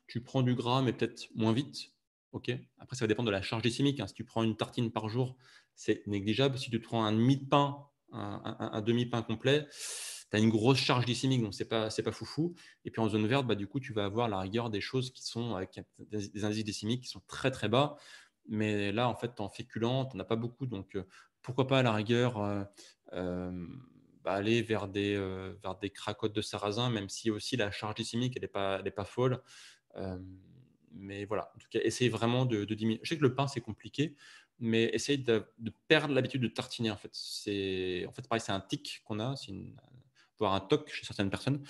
Tu prends du gras, mais peut-être moins vite. Ok. Après, ça va dépendre de la charge glycémique. Hein. Si tu prends une tartine par jour, c'est négligeable. Si tu prends un demi pain, un, demi pain complet, tu as une grosse charge glycémique, donc ce n'est pas, pas foufou. Et puis en zone verte, bah, du coup, tu vas avoir la rigueur des choses qui sont avec euh, des indices glycémiques qui sont très très bas. Mais là, en fait, en féculent, tu n'a pas beaucoup. Donc, euh, pourquoi pas à la rigueur euh, euh, bah, aller vers des, euh, vers des cracottes de sarrasin, même si aussi la charge glycémique, elle n'est pas, pas folle. mais voilà, en tout cas, essayez vraiment de, diminuer. Je sais que le pain, c'est compliqué, mais essayez de, perdre l'habitude de tartiner en fait. C'est en fait pareil, c'est un tic qu'on a, c'est voire un toc chez certaines personnes.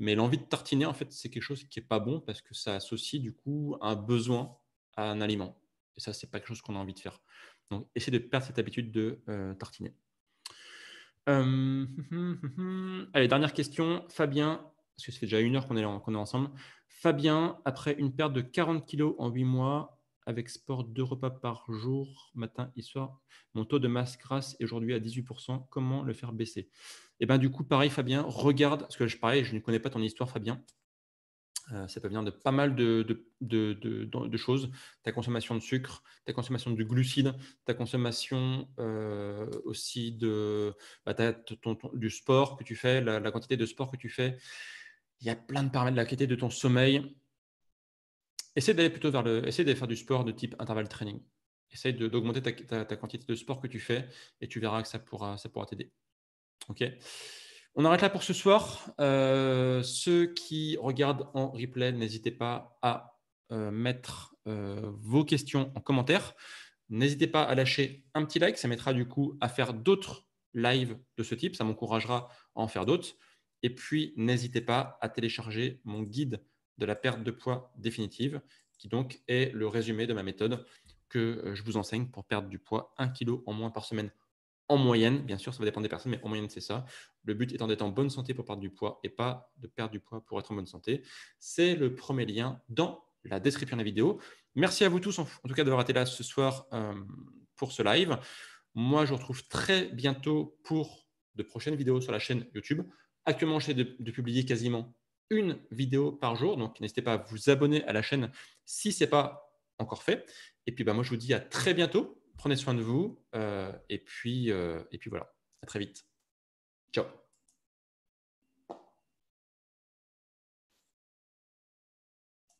Mais l'envie de tartiner en fait, c'est quelque chose qui est pas bon parce que ça associe du coup un besoin à un aliment. Et ça, n'est pas quelque chose qu'on a envie de faire. Donc, essayez de perdre cette habitude de euh, tartiner. Hum, *laughs* allez, dernière question. Fabien, parce que ça fait déjà une heure qu'on est, ensemble. Fabien, après une perte de 40 kilos en 8 mois, avec sport deux repas par jour, matin et soir, mon taux de masse grasse est aujourd'hui à 18%. Comment le faire baisser Et eh bien, du coup, pareil, Fabien, regarde, parce que je, parlais, je ne connais pas ton histoire, Fabien. Euh, ça peut venir de pas mal de, choses. Ta consommation de sucre, ta consommation de glucides, ta consommation euh, aussi de, bah, du sport que tu fais, la, quantité de sport que tu fais. Il y a plein de paramètres, la qualité de ton sommeil. Essaye d'aller plutôt vers le. Essaye de faire du sport de type intervalle training. Essaye d'augmenter ta, quantité de sport que tu fais et tu verras que ça pourra, ça pourra t'aider. OK on arrête là pour ce soir. Euh, ceux qui regardent en replay, n'hésitez pas à euh, mettre euh, vos questions en commentaire. N'hésitez pas à lâcher un petit like, ça mettra du coup à faire d'autres lives de ce type, ça m'encouragera à en faire d'autres. Et puis, n'hésitez pas à télécharger mon guide de la perte de poids définitive, qui donc est le résumé de ma méthode que je vous enseigne pour perdre du poids 1 kg en moins par semaine en moyenne, bien sûr, ça va dépendre des personnes, mais en moyenne, c'est ça. Le but étant d'être en bonne santé pour perdre du poids et pas de perdre du poids pour être en bonne santé. C'est le premier lien dans la description de la vidéo. Merci à vous tous, en, tout cas, d'avoir été là ce soir euh, pour ce live. Moi, je vous retrouve très bientôt pour de prochaines vidéos sur la chaîne YouTube. Actuellement, j'essaie de, publier quasiment une vidéo par jour, donc n'hésitez pas à vous abonner à la chaîne si ce n'est pas encore fait. Et puis, bah, moi, je vous dis à très bientôt prenez soin de vous. Euh, et, puis, euh, et puis voilà, à très vite. Ciao.